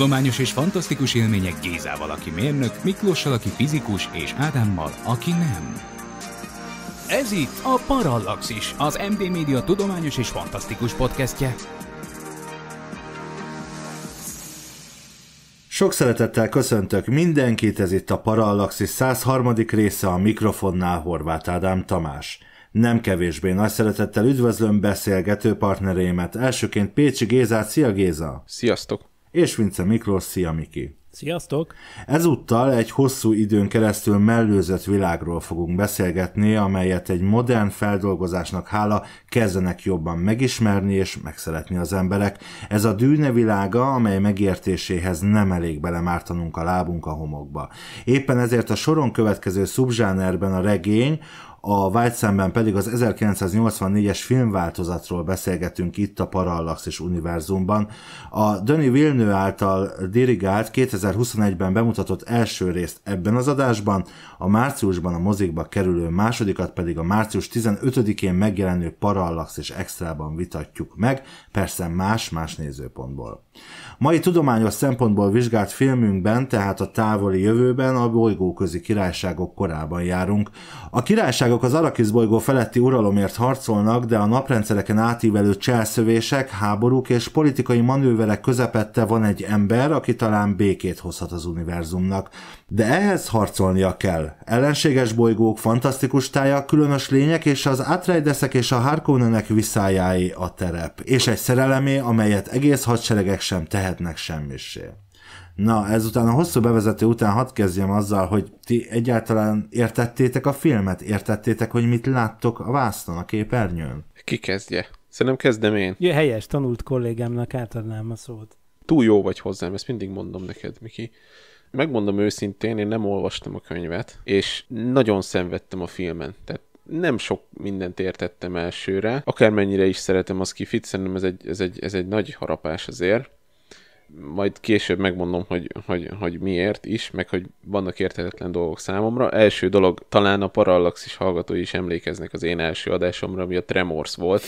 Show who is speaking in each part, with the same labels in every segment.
Speaker 1: Tudományos és fantasztikus élmények Gézával, aki mérnök, Miklóssal, aki fizikus, és Ádámmal, aki nem. Ez itt a Parallaxis, az MD Media tudományos és fantasztikus podcastje.
Speaker 2: Sok szeretettel köszöntök mindenkit, ez itt a Parallaxis 103. része a mikrofonnál Horváth Ádám Tamás. Nem kevésbé nagy szeretettel üdvözlöm beszélgető partnereimet, elsőként Pécsi Gézát, szia Géza! Sziasztok! és Vince Miklós, szia Miki! Sziasztok! Ezúttal egy hosszú időn keresztül mellőzött világról fogunk beszélgetni, amelyet egy modern feldolgozásnak hála kezdenek jobban megismerni és megszeretni az emberek. Ez a dűne világa, amely megértéséhez nem elég belemártanunk a lábunk a homokba. Éppen ezért a soron következő szubzsánerben a regény, a vágy szemben pedig az 1984-es filmváltozatról beszélgetünk itt a Parallax és univerzumban. A Döni Vilnő által dirigált 2021-ben bemutatott első részt ebben az adásban, a márciusban a mozikba kerülő másodikat pedig a március 15-én megjelenő Parallax és extrában vitatjuk meg, persze más-más nézőpontból. Mai tudományos szempontból vizsgált filmünkben, tehát a távoli jövőben a bolygóközi királyságok korában járunk. A királyság országok az Arakisz bolygó feletti uralomért harcolnak, de a naprendszereken átívelő cselszövések, háborúk és politikai manőverek közepette van egy ember, aki talán békét hozhat az univerzumnak. De ehhez harcolnia kell. Ellenséges bolygók, fantasztikus tája, különös lények és az Atreideszek és a Harkonnenek visszájáé a terep, és egy szerelemé, amelyet egész hadseregek sem tehetnek semmisé. Na, ezután a hosszú bevezető után hadd kezdjem azzal, hogy ti egyáltalán értettétek a filmet? Értettétek, hogy mit láttok a vászton a képernyőn?
Speaker 3: Ki kezdje? Szerintem kezdem én.
Speaker 1: Jö, helyes, tanult kollégámnak átadnám a szót.
Speaker 3: Túl jó vagy hozzám, ezt mindig mondom neked, Miki. Megmondom őszintén, én nem olvastam a könyvet, és nagyon szenvedtem a filmen. Tehát nem sok mindent értettem elsőre, akármennyire is szeretem az kifit, szerintem ez egy, ez egy, ez egy nagy harapás azért majd később megmondom, hogy, hogy, hogy miért is, meg hogy vannak érthetetlen dolgok számomra. Első dolog, talán a Parallaxis hallgatói is emlékeznek az én első adásomra, ami a Tremors volt.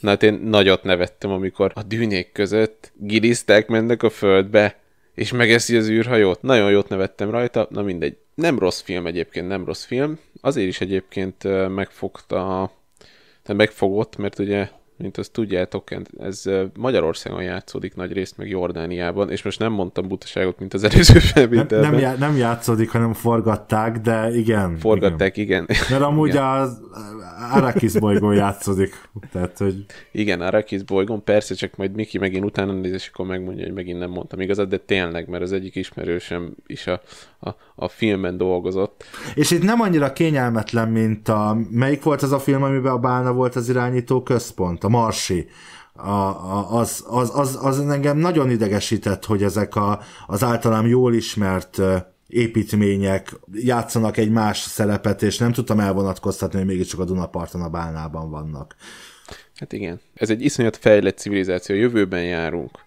Speaker 3: Na hát én nagyot nevettem, amikor a dűnék között giliszták mennek a földbe, és megeszi az űrhajót. Nagyon jót nevettem rajta, na mindegy. Nem rossz film egyébként, nem rossz film. Azért is egyébként megfogta, tehát megfogott, mert ugye mint azt tudjátok, ez Magyarországon játszódik nagy részt, meg Jordániában, és most nem mondtam butaságot, mint az előző felvételben. Nem, já- nem
Speaker 2: játszódik, hanem forgatták, de igen. Forgatták, igen. igen. Mert amúgy igen. az
Speaker 3: Arrakis bolygón
Speaker 2: játszódik. Tehát, hogy...
Speaker 3: Igen, Arrakis bolygón, persze, csak majd Miki megint utána néz, és akkor megmondja, hogy megint nem mondtam igazat, de tényleg, mert az egyik ismerősem is a a, a filmen dolgozott.
Speaker 2: És itt nem annyira kényelmetlen, mint a... Melyik volt az a film, amiben a Bálna volt az irányító központ? A Marsi. A, a, az, az, az, az engem nagyon idegesített, hogy ezek a, az általam jól ismert építmények játszanak egy más szerepet, és nem tudtam elvonatkoztatni, hogy mégiscsak a Dunaparton a Bálnában vannak. Hát
Speaker 3: igen. Ez egy iszonyat fejlett civilizáció, jövőben járunk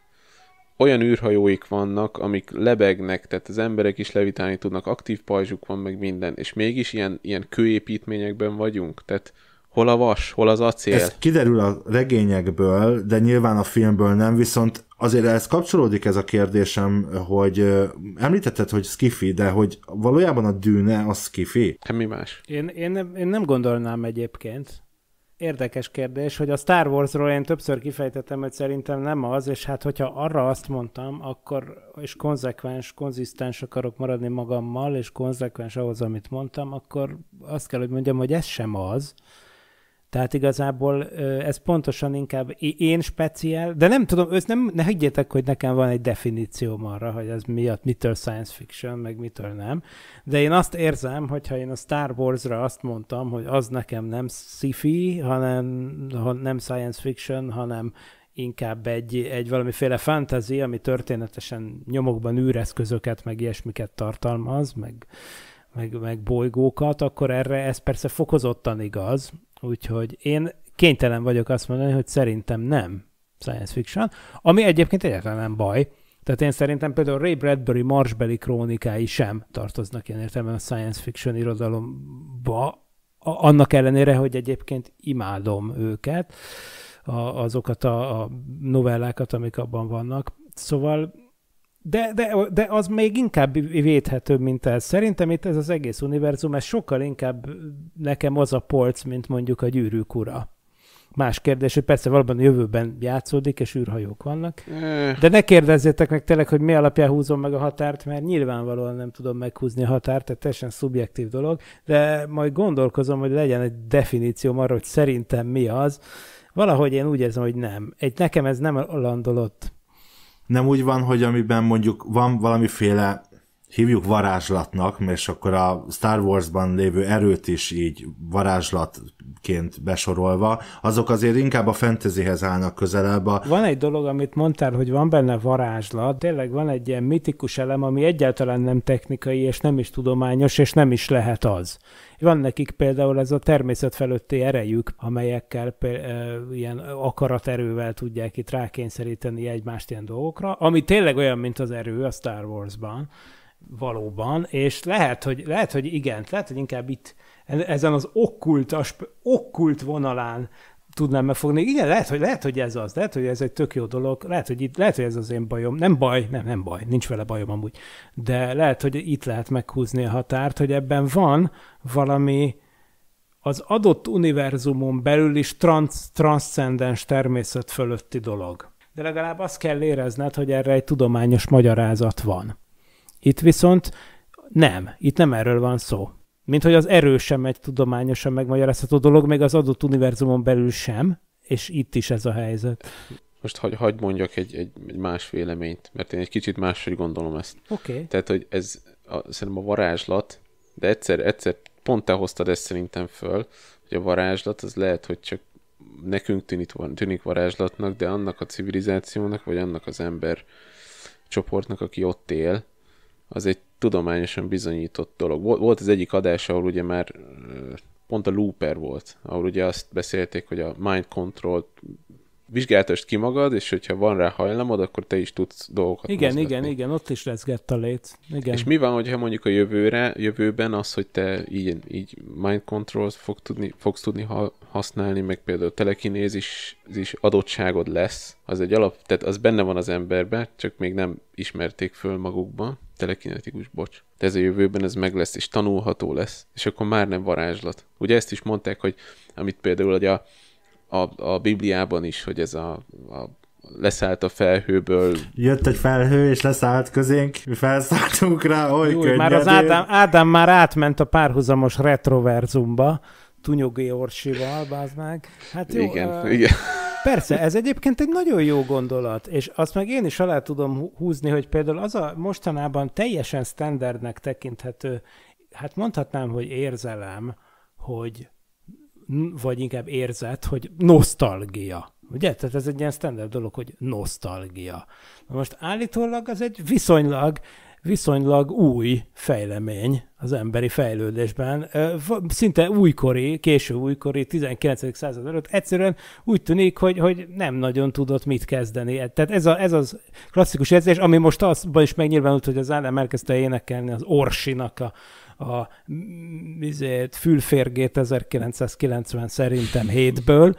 Speaker 3: olyan űrhajóik vannak, amik lebegnek, tehát az emberek is levitálni tudnak, aktív pajzsuk van, meg minden, és mégis ilyen, ilyen kőépítményekben vagyunk, tehát hol a vas, hol az acél. Ez
Speaker 2: kiderül a regényekből, de nyilván a filmből nem, viszont azért ez kapcsolódik ez a kérdésem, hogy említetted, hogy skifi, de hogy valójában a dűne az skifi? Hát mi más?
Speaker 1: Én, én, nem, én nem gondolnám egyébként érdekes kérdés, hogy a Star Warsról én többször kifejtettem, hogy szerintem nem az, és hát hogyha arra azt mondtam, akkor és konzekvens, konzisztens akarok maradni magammal, és konzekvens ahhoz, amit mondtam, akkor azt kell, hogy mondjam, hogy ez sem az, tehát igazából ez pontosan inkább én speciál, de nem tudom, ősz nem, ne higgyétek, hogy nekem van egy definícióm arra, hogy ez miatt mitől science fiction, meg mitől nem, de én azt érzem, hogyha én a Star Wars-ra azt mondtam, hogy az nekem nem sci-fi, hanem nem science fiction, hanem inkább egy, egy valamiféle fantasy, ami történetesen nyomokban űreszközöket, meg ilyesmiket tartalmaz, meg, meg, meg bolygókat, akkor erre ez persze fokozottan igaz, Úgyhogy én kénytelen vagyok azt mondani, hogy szerintem nem science fiction, ami egyébként egyáltalán nem baj. Tehát én szerintem például Ray Bradbury marsbeli krónikái sem tartoznak ilyen értelemben a science fiction irodalomba, annak ellenére, hogy egyébként imádom őket, a, azokat a, a novellákat, amik abban vannak. Szóval de, de, de az még inkább védhető, mint ez. Szerintem itt ez az egész univerzum, ez sokkal inkább nekem az a polc, mint mondjuk a gyűrűk ura. Más kérdés, hogy persze valóban a jövőben játszódik, és űrhajók vannak. De ne kérdezzétek meg tényleg, hogy mi alapján húzom meg a határt, mert nyilvánvalóan nem tudom meghúzni a határt, tehát teljesen szubjektív dolog, de majd gondolkozom, hogy legyen egy definíció, arra, hogy szerintem mi az. Valahogy én úgy érzem, hogy nem. Egy, nekem ez nem landolott
Speaker 2: nem úgy van, hogy amiben mondjuk van valamiféle hívjuk varázslatnak, és akkor a Star Wars-ban lévő erőt is így varázslatként besorolva, azok azért inkább a fantasyhez állnak közelebb. A... Van egy dolog, amit
Speaker 1: mondtál, hogy van benne varázslat, tényleg van egy ilyen mitikus elem, ami egyáltalán nem technikai, és nem is tudományos, és nem is lehet az. Van nekik például ez a természet felötti erejük, amelyekkel például, ilyen akaraterővel tudják itt rákényszeríteni egymást ilyen dolgokra, ami tényleg olyan, mint az erő a Star Wars-ban, valóban, és lehet, hogy, lehet, hogy igen, lehet, hogy inkább itt e-, ezen az okkult, okkult vonalán tudnám megfogni. Igen, lehet, hogy, lehet, hogy ez az, lehet, hogy ez egy tök jó dolog, lehet, hogy, itt, lehet, hogy ez az én bajom. Nem baj, nem, nem baj, nincs vele bajom amúgy. De lehet, hogy itt lehet meghúzni a határt, hogy ebben van valami az adott univerzumon belül is transz, transzcendens természet fölötti dolog. De legalább azt kell érezned, hogy erre egy tudományos magyarázat van. Itt viszont nem, itt nem erről van szó. Mint hogy az erő sem egy tudományosan megmagyarázható dolog, még az adott univerzumon belül sem, és itt is ez a helyzet.
Speaker 3: Most hagy, hagy mondjak egy, egy, egy más véleményt, mert én egy kicsit máshogy gondolom ezt. Oké. Okay. Tehát, hogy ez a, szerintem a varázslat, de egyszer, egyszer pont te hoztad ezt szerintem föl, hogy a varázslat az lehet, hogy csak nekünk tűnik, tűnik varázslatnak, de annak a civilizációnak, vagy annak az ember csoportnak, aki ott él, az egy tudományosan bizonyított dolog. Volt az egyik adás, ahol ugye már pont a looper volt, ahol ugye azt beszélték, hogy a mind control vizsgáltasd ki magad, és hogyha van rá hajlamod, akkor te is tudsz dolgokat Igen, mozgatni. igen,
Speaker 1: igen, ott is rezgett a lét. Igen. És
Speaker 3: mi van, hogyha mondjuk a jövőre, jövőben az, hogy te így, így mind control fog tudni, fogsz tudni ha, használni, meg például telekinézis is adottságod lesz, az egy alap, tehát az benne van az emberben, csak még nem ismerték föl magukban telekinetikus, bocs. De ez a jövőben ez meg lesz, és tanulható lesz, és akkor már nem varázslat. Ugye ezt is mondták, hogy amit például hogy a, a, a Bibliában is, hogy ez a, a leszállt a felhőből.
Speaker 2: Jött egy felhő, és leszállt közénk, mi felszálltunk rá, oly Jó, Már az
Speaker 1: Ádám, Ádám, már átment a párhuzamos retroverzumba, Tunyogé Orsival, bázd meg. Hát jó, igen, ö- igen. Persze, ez egyébként egy nagyon jó gondolat, és azt meg én is alá tudom húzni, hogy például az a mostanában teljesen standardnek tekinthető, hát mondhatnám, hogy érzelem, hogy vagy inkább érzet, hogy nosztalgia. Ugye? Tehát ez egy ilyen standard dolog, hogy nosztalgia. Na most állítólag az egy viszonylag viszonylag új fejlemény az emberi fejlődésben. Szinte újkori, késő újkori, 19. század előtt egyszerűen úgy tűnik, hogy, hogy nem nagyon tudott mit kezdeni. Tehát ez, a, ez az klasszikus érzés, ami most azban is megnyilvánult, hogy az állam elkezdte énekelni az Orsinak a a mizét, mm, fülférgét 1990 szerintem hétből,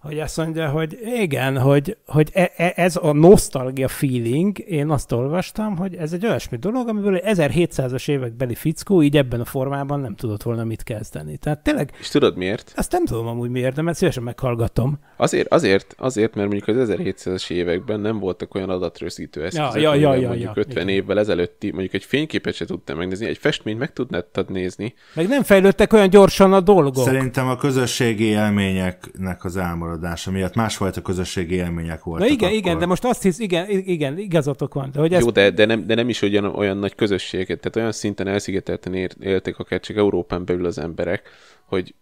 Speaker 1: hogy azt mondja, hogy igen, hogy, hogy e, e, ez a nostalgia feeling, én azt olvastam, hogy ez egy olyasmi dolog, amiből egy 1700-as évekbeli fickó így ebben a formában nem tudott volna mit kezdeni. Tehát tényleg...
Speaker 3: És tudod miért?
Speaker 1: Azt nem tudom amúgy miért, de mert szívesen meghallgatom.
Speaker 3: Azért, azért, azért, mert mondjuk az 1700-as években nem voltak olyan adatrögzítő eszközök, ja, ja, ja, ja, mondjuk ja, 50 igen. évvel ezelőtti, mondjuk egy fényképet se tudtam
Speaker 2: megnézni, egy festmény élményt meg tudnád nézni. Meg nem fejlődtek olyan gyorsan a dolgok. Szerintem a közösségi élményeknek az elmaradása miatt másfajta közösségi élmények voltak. Na igen, akkor. igen,
Speaker 3: de most azt hisz, igen, igen igazatok van. De hogy Jó, ezt... de, de, nem, de nem is olyan, olyan nagy közösséget, tehát olyan szinten elszigetelten éltek akár csak Európán belül az emberek, hogy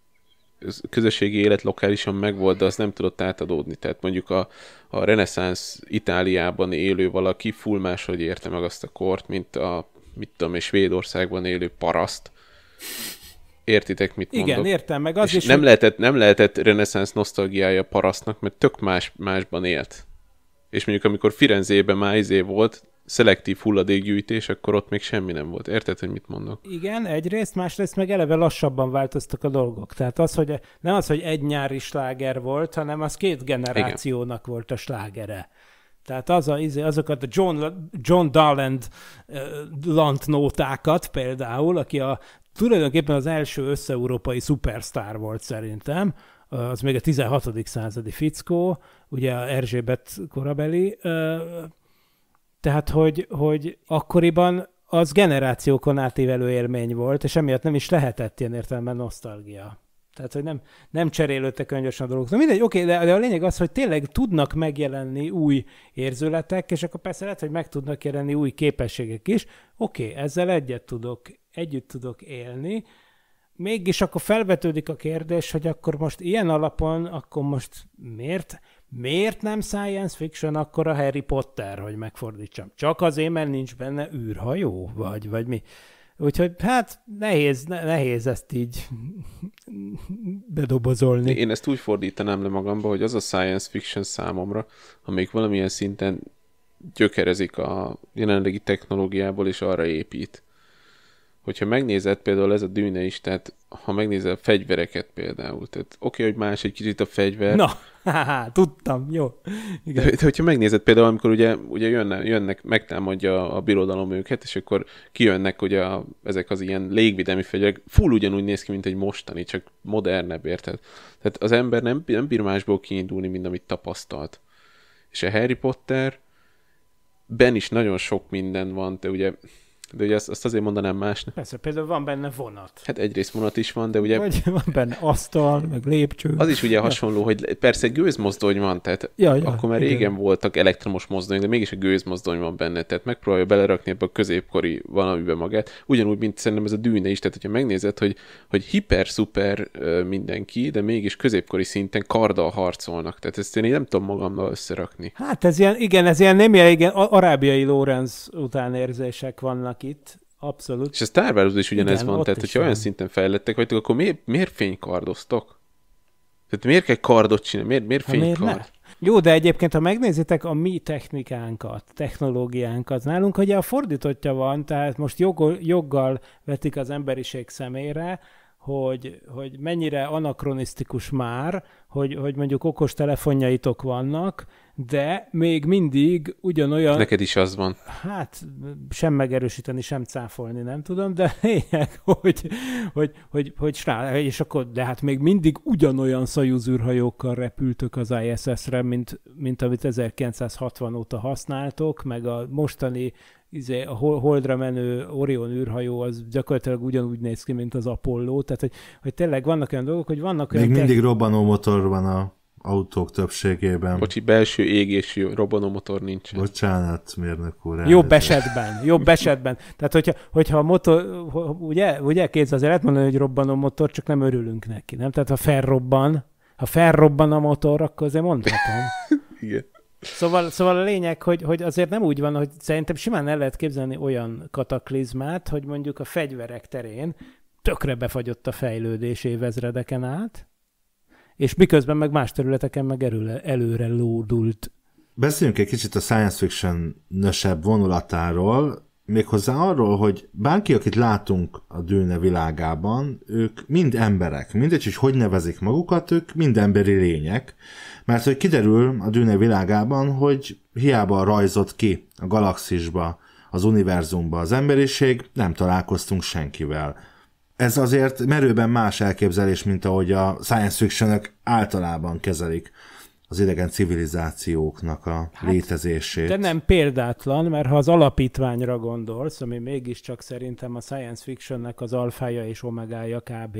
Speaker 3: közösségi élet lokálisan megvolt, de az nem tudott átadódni. Tehát mondjuk a, a reneszánsz Itáliában élő valaki full máshogy érte meg azt a kort, mint a mit tudom, és Svédországban élő paraszt. Értitek, mit mondok? Igen, értem, meg az és is, nem, hogy... lehetett, nem lehetett reneszánsz nosztalgiája parasztnak, mert tök más, másban élt. És mondjuk, amikor Firenzében már izé volt, szelektív hulladékgyűjtés, akkor ott még semmi nem volt. Érted, hogy mit mondok?
Speaker 1: Igen, egyrészt, másrészt meg eleve lassabban változtak a dolgok. Tehát az, hogy nem az, hogy egy nyári sláger volt, hanem az két generációnak Igen. volt a slágere. Tehát az a, izé, azokat a John, John Darland uh, nótákat például, aki a, tulajdonképpen az első össze-európai szupersztár volt szerintem, az még a 16. századi fickó, ugye a Erzsébet korabeli, tehát hogy, hogy akkoriban az generációkon átívelő élmény volt, és emiatt nem is lehetett ilyen értelemben nosztalgia. Tehát, hogy nem, nem cserélődtek gyorsan a dolgok. Na mindegy, oké, de, de a lényeg az, hogy tényleg tudnak megjelenni új érzőletek, és akkor persze lehet, hogy meg tudnak jelenni új képességek is. Oké, ezzel egyet tudok, együtt tudok élni, mégis akkor felvetődik a kérdés, hogy akkor most ilyen alapon, akkor most miért, miért nem science fiction akkor a Harry Potter, hogy megfordítsam? Csak azért, mert nincs benne űrhajó? Vagy, vagy mi? Úgyhogy hát nehéz, nehéz ezt így bedobozolni.
Speaker 3: Én ezt úgy fordítanám le magamba, hogy az a science fiction számomra, amelyik valamilyen szinten gyökerezik a jelenlegi technológiából és arra épít hogyha megnézed például ez a dűne is, tehát ha megnézed a fegyvereket például, tehát oké, okay, hogy más egy kicsit a fegyver. Na,
Speaker 1: tudtam, jó. Igen. De, de, hogyha
Speaker 3: megnézed például, amikor ugye, ugye jönne, jönnek, megtámadja a, a birodalom őket, és akkor kijönnek ugye a, ezek az ilyen légvédelmi fegyverek, full ugyanúgy néz ki, mint egy mostani, csak modernebb, érted? Tehát az ember nem, nem bír másból kiindulni, mint amit tapasztalt. És a Harry Potter ben is nagyon sok minden van, te ugye de ugye azt, azt azért mondanám másnak.
Speaker 1: Persze, például van benne vonat.
Speaker 3: Hát egyrészt vonat is van, de ugye... Vagy
Speaker 1: van benne asztal, meg lépcső. Az is ugye hasonló,
Speaker 3: ja. hogy persze gőzmozdony van, tehát ja, ja, akkor már igen. régen voltak elektromos mozdony, de mégis a gőzmozdony van benne, tehát megpróbálja belerakni ebbe a középkori valamiben magát. Ugyanúgy, mint szerintem ez a dűne is, tehát hogyha megnézed, hogy, hogy hiper-szuper mindenki, de mégis középkori szinten karddal harcolnak. Tehát ezt én, én nem tudom magammal összerakni.
Speaker 1: Hát ez ilyen, igen, ez ilyen nem ilyen, igen, arábiai Lorenz utánérzések vannak valakit, abszolút. És a Star Wars is ugyanez Igen, van, tehát hogyha olyan
Speaker 3: szinten fejlettek vagytok, akkor miért, miért fénykardoztok? Tehát miért kell kardot csinálni? Miért, miért fénykard? Miért
Speaker 1: Jó, de egyébként, ha megnézitek a mi technikánkat, technológiánkat, nálunk ugye a fordítottja van, tehát most jogol, joggal vetik az emberiség szemére, hogy, hogy mennyire anakronisztikus már, hogy, hogy mondjuk okos telefonjaitok vannak, de még mindig ugyanolyan... Neked is az van. Hát, sem megerősíteni, sem cáfolni, nem tudom, de lényeg, hogy, hogy, hogy, hogy srá, és akkor, de hát még mindig ugyanolyan szajúz űrhajókkal repültök az ISS-re, mint, mint amit 1960 óta használtok, meg a mostani izé, a holdra menő Orion űrhajó az gyakorlatilag ugyanúgy néz ki, mint az Apollo, tehát hogy, hogy tényleg vannak olyan dolgok, hogy vannak Még olyan... mindig te...
Speaker 2: robbanó motor van a autók többségében. Bocsi, belső égésű robonomotor nincs. Bocsánat, mérnök úr. Jobb esetben, jobb esetben.
Speaker 1: Tehát, hogyha, hogyha a motor, ugye, ugye kéz azért lehet mondani, hogy robbanó motor, csak nem örülünk neki, nem? Tehát ha felrobban, ha felrobban a motor, akkor azért mondhatom. Igen. Szóval, szóval a lényeg, hogy, hogy azért nem úgy van, hogy szerintem simán el lehet képzelni olyan kataklizmát, hogy mondjuk a fegyverek terén tökre befagyott a fejlődés évezredeken át, és miközben meg más területeken meg előre lódult.
Speaker 2: Beszéljünk egy kicsit a science fiction nösebb vonulatáról, méghozzá arról, hogy bárki, akit látunk a dűne világában, ők mind emberek. Mindegy, hogy hogy nevezik magukat, ők mind emberi lények. Mert hogy kiderül a dűne világában, hogy hiába rajzott ki a galaxisba, az univerzumba az emberiség, nem találkoztunk senkivel ez azért merőben más elképzelés, mint ahogy a science fiction általában kezelik az idegen civilizációknak a hát, létezését. De
Speaker 1: nem példátlan, mert ha az alapítványra gondolsz, ami mégiscsak szerintem a science fictionnek az alfája és omegája kb.,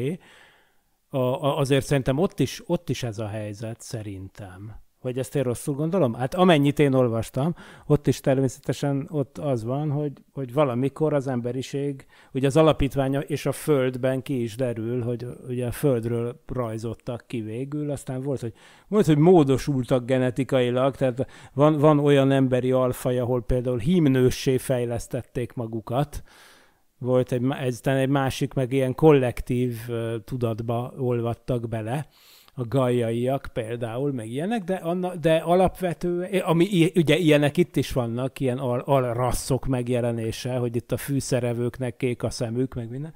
Speaker 1: a, a, azért szerintem ott is, ott is ez a helyzet, szerintem. Vagy ezt én rosszul gondolom? Hát amennyit én olvastam, ott is természetesen ott az van, hogy, hogy valamikor az emberiség, ugye az alapítványa és a földben ki is derül, hogy ugye a földről rajzottak ki végül, aztán volt, hogy, volt, hogy módosultak genetikailag, tehát van, van olyan emberi alfaj, ahol például hímnőssé fejlesztették magukat, volt egy, egy, másik, meg ilyen kollektív uh, tudatba olvadtak bele a gajaiak például, meg ilyenek, de, anna, de alapvető, ami ugye ilyenek itt is vannak, ilyen al, alrasszok megjelenése, hogy itt a fűszerevőknek kék a szemük, meg minden,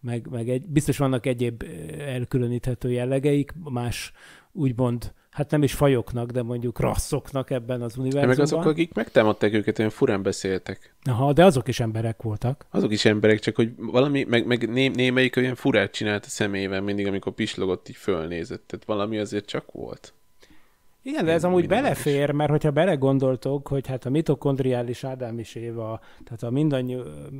Speaker 1: meg, meg egy, biztos vannak egyéb elkülöníthető jellegeik, más úgymond hát nem is fajoknak, de mondjuk rasszoknak ebben az univerzumban. meg azok, akik
Speaker 3: megtámadták őket, olyan furán beszéltek.
Speaker 1: Aha, de azok is emberek voltak. Azok is
Speaker 3: emberek, csak hogy valami, meg, meg né, némelyik olyan furát csinált a szemével mindig, amikor pislogott, így fölnézett. Tehát valami azért csak volt. Igen, de ez amúgy
Speaker 1: belefér, mert hogyha belegondoltok, hogy hát a mitokondriális Ádám és Éva, tehát a mindannyi,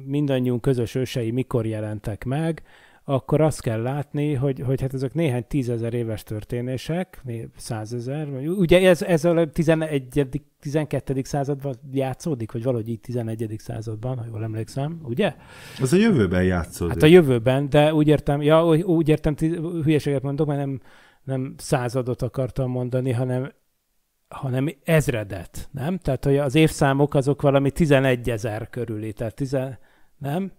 Speaker 1: mindannyiunk közös ősei mikor jelentek meg, akkor azt kell látni, hogy, hogy hát ezek néhány tízezer éves történések, százezer, ugye ez, ez a 11. 12. században játszódik, vagy valahogy így 11. században, ha jól emlékszem, ugye?
Speaker 2: Az a jövőben játszódik. Hát a
Speaker 1: jövőben, de úgy értem, ja, úgy értem, hülyeséget mondok, mert nem, nem századot akartam mondani, hanem hanem ezredet, nem? Tehát, hogy az évszámok azok valami 11 ezer körüli, tehát 10, nem?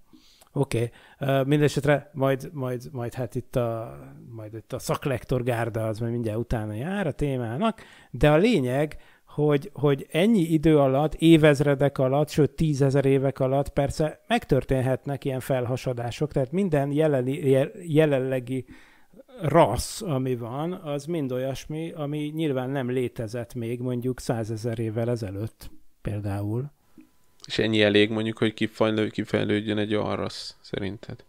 Speaker 1: Oké, okay. mindesetre majd, majd, majd, hát itt a, majd itt a szaklektor gárda az majd mindjárt utána jár a témának, de a lényeg, hogy, hogy ennyi idő alatt, évezredek alatt, sőt tízezer évek alatt persze megtörténhetnek ilyen felhasadások, tehát minden jeleni, jelenlegi rassz, ami van, az mind olyasmi, ami nyilván nem létezett még mondjuk százezer évvel ezelőtt például.
Speaker 3: És ennyi elég mondjuk, hogy kifejlődjön egy arrasz, szerinted?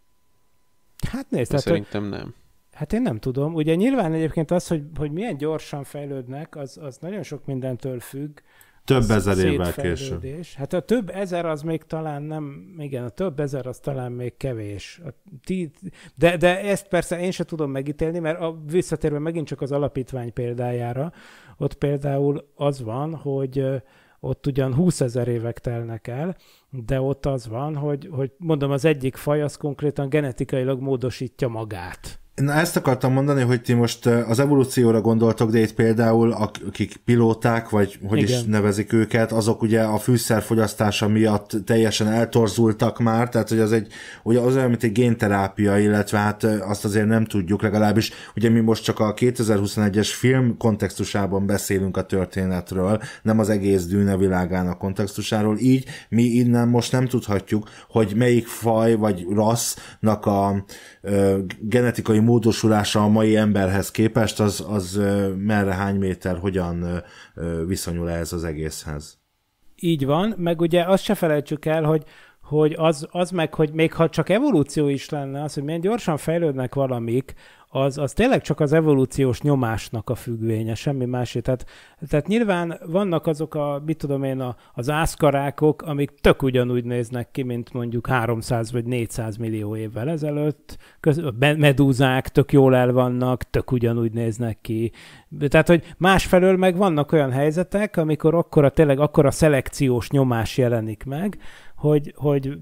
Speaker 3: Hát nézd, hát, szerintem nem.
Speaker 1: Hát én nem tudom. Ugye nyilván egyébként az, hogy, hogy milyen gyorsan fejlődnek, az, az nagyon sok mindentől függ.
Speaker 2: Több az ezer évvel később.
Speaker 1: Hát a több ezer az még talán nem, igen, a több ezer az talán még kevés. A tí, de, de ezt persze én sem tudom megítélni, mert a, visszatérve megint csak az alapítvány példájára, ott például az van, hogy ott ugyan 20 ezer évek telnek el, de ott az van, hogy, hogy mondom, az egyik faj az konkrétan genetikailag módosítja magát.
Speaker 2: Na ezt akartam mondani, hogy ti most az evolúcióra gondoltok, de itt például akik pilóták, vagy hogy Igen. is nevezik őket, azok ugye a fűszerfogyasztása miatt teljesen eltorzultak már, tehát hogy az egy, ugye az olyan, mint egy génterápia, illetve hát azt azért nem tudjuk legalábbis, ugye mi most csak a 2021-es film kontextusában beszélünk a történetről, nem az egész dűne világának kontextusáról, így mi innen most nem tudhatjuk, hogy melyik faj vagy rassznak a ö, genetikai módosulása a mai emberhez képest, az, az merre hány méter, hogyan viszonyul ez az egészhez.
Speaker 1: Így van, meg ugye azt se felejtsük el, hogy, hogy az, az meg, hogy még ha csak evolúció is lenne, az, hogy milyen gyorsan fejlődnek valamik, az, az tényleg csak az evolúciós nyomásnak a függvénye, semmi másé. Tehát, tehát nyilván vannak azok a, mit tudom én, a, az ászkarákok, amik tök ugyanúgy néznek ki, mint mondjuk 300 vagy 400 millió évvel ezelőtt. Köz, a medúzák tök jól el vannak, tök ugyanúgy néznek ki. Tehát, hogy másfelől meg vannak olyan helyzetek, amikor akkora, tényleg akkora szelekciós nyomás jelenik meg, hogy, hogy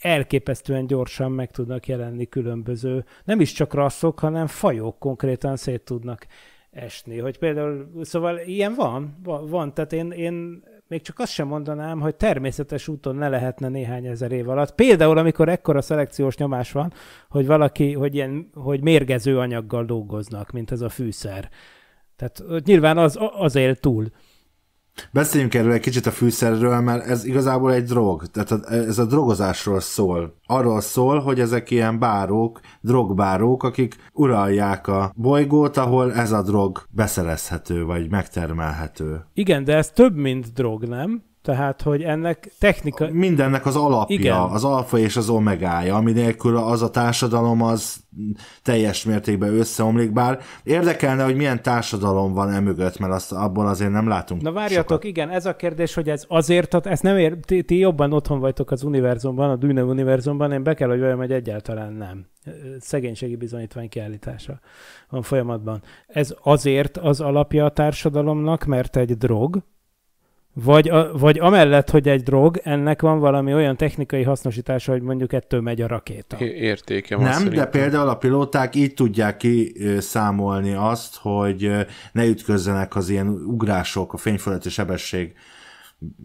Speaker 1: elképesztően gyorsan meg tudnak jelenni különböző, nem is csak rasszok, hanem fajok konkrétan szét tudnak esni. Hogy például, szóval ilyen van, van, tehát én, én még csak azt sem mondanám, hogy természetes úton ne lehetne néhány ezer év alatt. Például, amikor ekkora szelekciós nyomás van, hogy valaki, hogy, ilyen, hogy mérgező anyaggal dolgoznak, mint ez a fűszer. Tehát nyilván az, azért túl.
Speaker 2: Beszéljünk erről egy kicsit a fűszerről, mert ez igazából egy drog, tehát ez a drogozásról szól. Arról szól, hogy ezek ilyen bárók, drogbárók, akik uralják a bolygót, ahol ez a drog beszerezhető, vagy megtermelhető.
Speaker 1: Igen, de ez több, mint drog, nem? Tehát, hogy ennek technika... Mindennek az alapja, Igen. az
Speaker 2: alfa és az omegája, ami nélkül az a társadalom az teljes mértékben összeomlik, bár érdekelne, hogy milyen társadalom van emögött, mert azt, abból azért nem látunk Na
Speaker 1: várjatok, sokat. igen, ez a kérdés, hogy ez azért, tehát ezt nem ér, ti, ti jobban otthon vagytok az univerzumban, a Dűne univerzumban, én be kell, hogy vajon, hogy egyáltalán nem. Szegénységi bizonyítvány kiállítása van folyamatban. Ez azért az alapja a társadalomnak, mert egy drog, vagy, a, vagy amellett, hogy egy drog, ennek van valami olyan technikai hasznosítása, hogy mondjuk ettől megy a rakéta. Értéke van Nem,
Speaker 2: szerintem. de például a pilóták így tudják kiszámolni azt, hogy ne ütközzenek az ilyen ugrások, a fényfölötti sebesség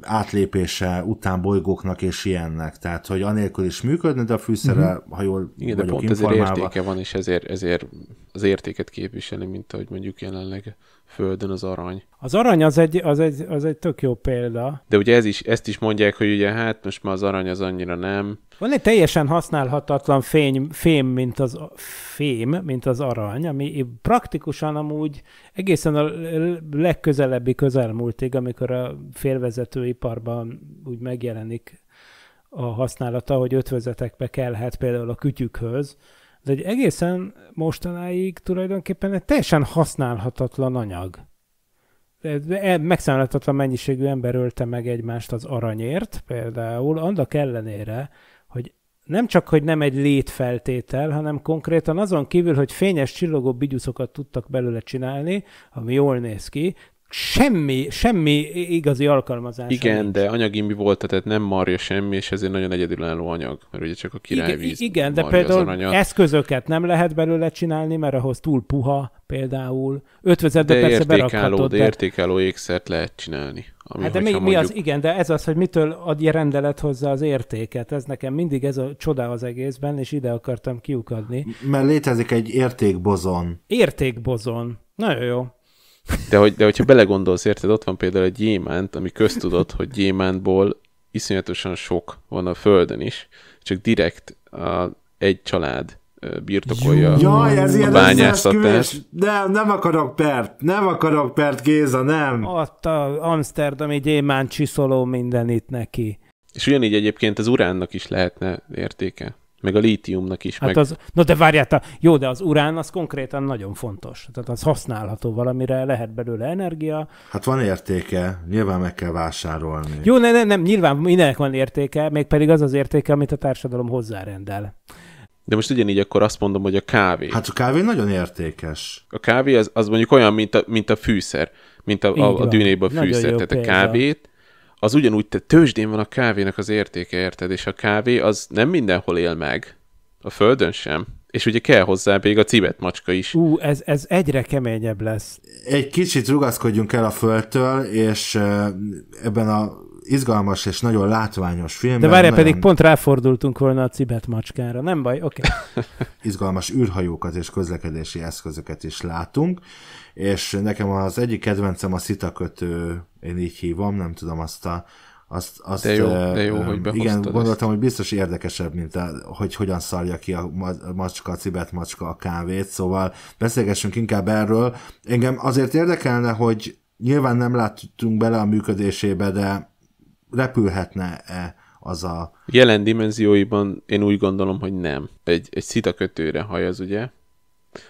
Speaker 2: átlépése után bolygóknak és ilyennek. Tehát, hogy anélkül is működne, de a fűszere, uh-huh. Mm-hmm. ha jól Igen, de pont ezért értéke
Speaker 3: van, és ezért, ezért az értéket képviseli, mint ahogy mondjuk jelenleg földön az arany. Az
Speaker 1: arany az egy, az egy, az egy tök jó példa.
Speaker 3: De ugye ez is, ezt is mondják, hogy ugye hát most már az arany az annyira nem.
Speaker 1: Van egy teljesen használhatatlan fény, fém, mint az, fém, mint az arany, ami praktikusan amúgy egészen a legközelebbi közelmúltig, amikor a félvezetőiparban úgy megjelenik a használata, hogy ötvözetekbe kellhet például a kütyükhöz, ez egy egészen mostanáig tulajdonképpen egy teljesen használhatatlan anyag. E, megszámolhatatlan mennyiségű ember ölte meg egymást az aranyért, például annak ellenére, hogy nem csak, hogy nem egy létfeltétel, hanem konkrétan azon kívül, hogy fényes csillogó bigyuszokat tudtak belőle csinálni, ami jól néz ki, semmi, semmi igazi alkalmazás. Igen,
Speaker 3: nincs. de mi volt, tehát nem marja semmi, és ezért nagyon egyedülálló anyag, mert ugye csak a királyvíz Igen, igen de például
Speaker 1: eszközöket nem lehet belőle csinálni, mert ahhoz túl puha például.
Speaker 3: Ötvözetbe de persze értékáló, de értékáló ékszert lehet csinálni. Ami, hát de mi, mondjuk... mi az, igen,
Speaker 1: de ez az, hogy mitől adja rendelet hozzá az értéket. Ez nekem mindig ez a csoda az egészben, és ide akartam kiukadni. Mert
Speaker 2: létezik egy értékbozon. Értékbozon. Nagyon jó.
Speaker 3: De, hogy, de hogyha belegondolsz, érted, ott van például egy gyémánt, ami köztudott, hogy gyémántból iszonyatosan sok van a Földön is, csak direkt a, egy család birtokolja a, ez a bányászatás.
Speaker 2: Nem, nem akarok
Speaker 1: pert, nem akarok pert, Géza, nem. Ott a Amsterdami gyémánt csiszoló minden itt neki.
Speaker 3: És ugyanígy egyébként az uránnak is lehetne értéke. Meg a lítiumnak
Speaker 2: is. Hát meg... az,
Speaker 1: no de várjál, jó, de az urán az konkrétan nagyon fontos. Tehát az használható valamire, lehet belőle energia.
Speaker 2: Hát van értéke, nyilván meg kell vásárolni.
Speaker 1: Jó, nem, nem, nem nyilván mindenek van értéke, még pedig az az értéke, amit a társadalom hozzárendel.
Speaker 3: De most ugyanígy akkor azt mondom, hogy a kávé. Hát
Speaker 2: a kávé nagyon értékes.
Speaker 3: A kávé az, az mondjuk olyan, mint a, mint a fűszer, mint a, a, a dűnéből fűszer. Tehát a kávét, az ugyanúgy te tőzsdén van a kávénak az értéke, érted? És a kávé az nem mindenhol él meg. A földön sem. És ugye kell hozzá még a cibet macska is. Ú,
Speaker 2: ez, ez egyre keményebb lesz. Egy kicsit rugaszkodjunk el a földtől, és ebben a izgalmas és nagyon látványos film. De várjál, nagyon... pedig
Speaker 1: pont ráfordultunk volna a Cibet macskára. Nem
Speaker 2: baj, oké. Okay. izgalmas űrhajókat és közlekedési eszközöket is látunk, és nekem az egyik kedvencem a szitakötő, én így hívom, nem tudom azt a azt, azt, de jó, de jó, hogy Igen, gondoltam, ezt. hogy biztos érdekesebb, mint a, hogy hogyan szarja ki a macska, a cibet macska a kávét, szóval beszélgessünk inkább erről. Engem azért érdekelne, hogy nyilván nem láttunk bele a működésébe, de repülhetne-e az a...
Speaker 3: Jelen dimenzióiban én úgy gondolom, hogy nem. Egy, egy szitakötőre haj az ugye,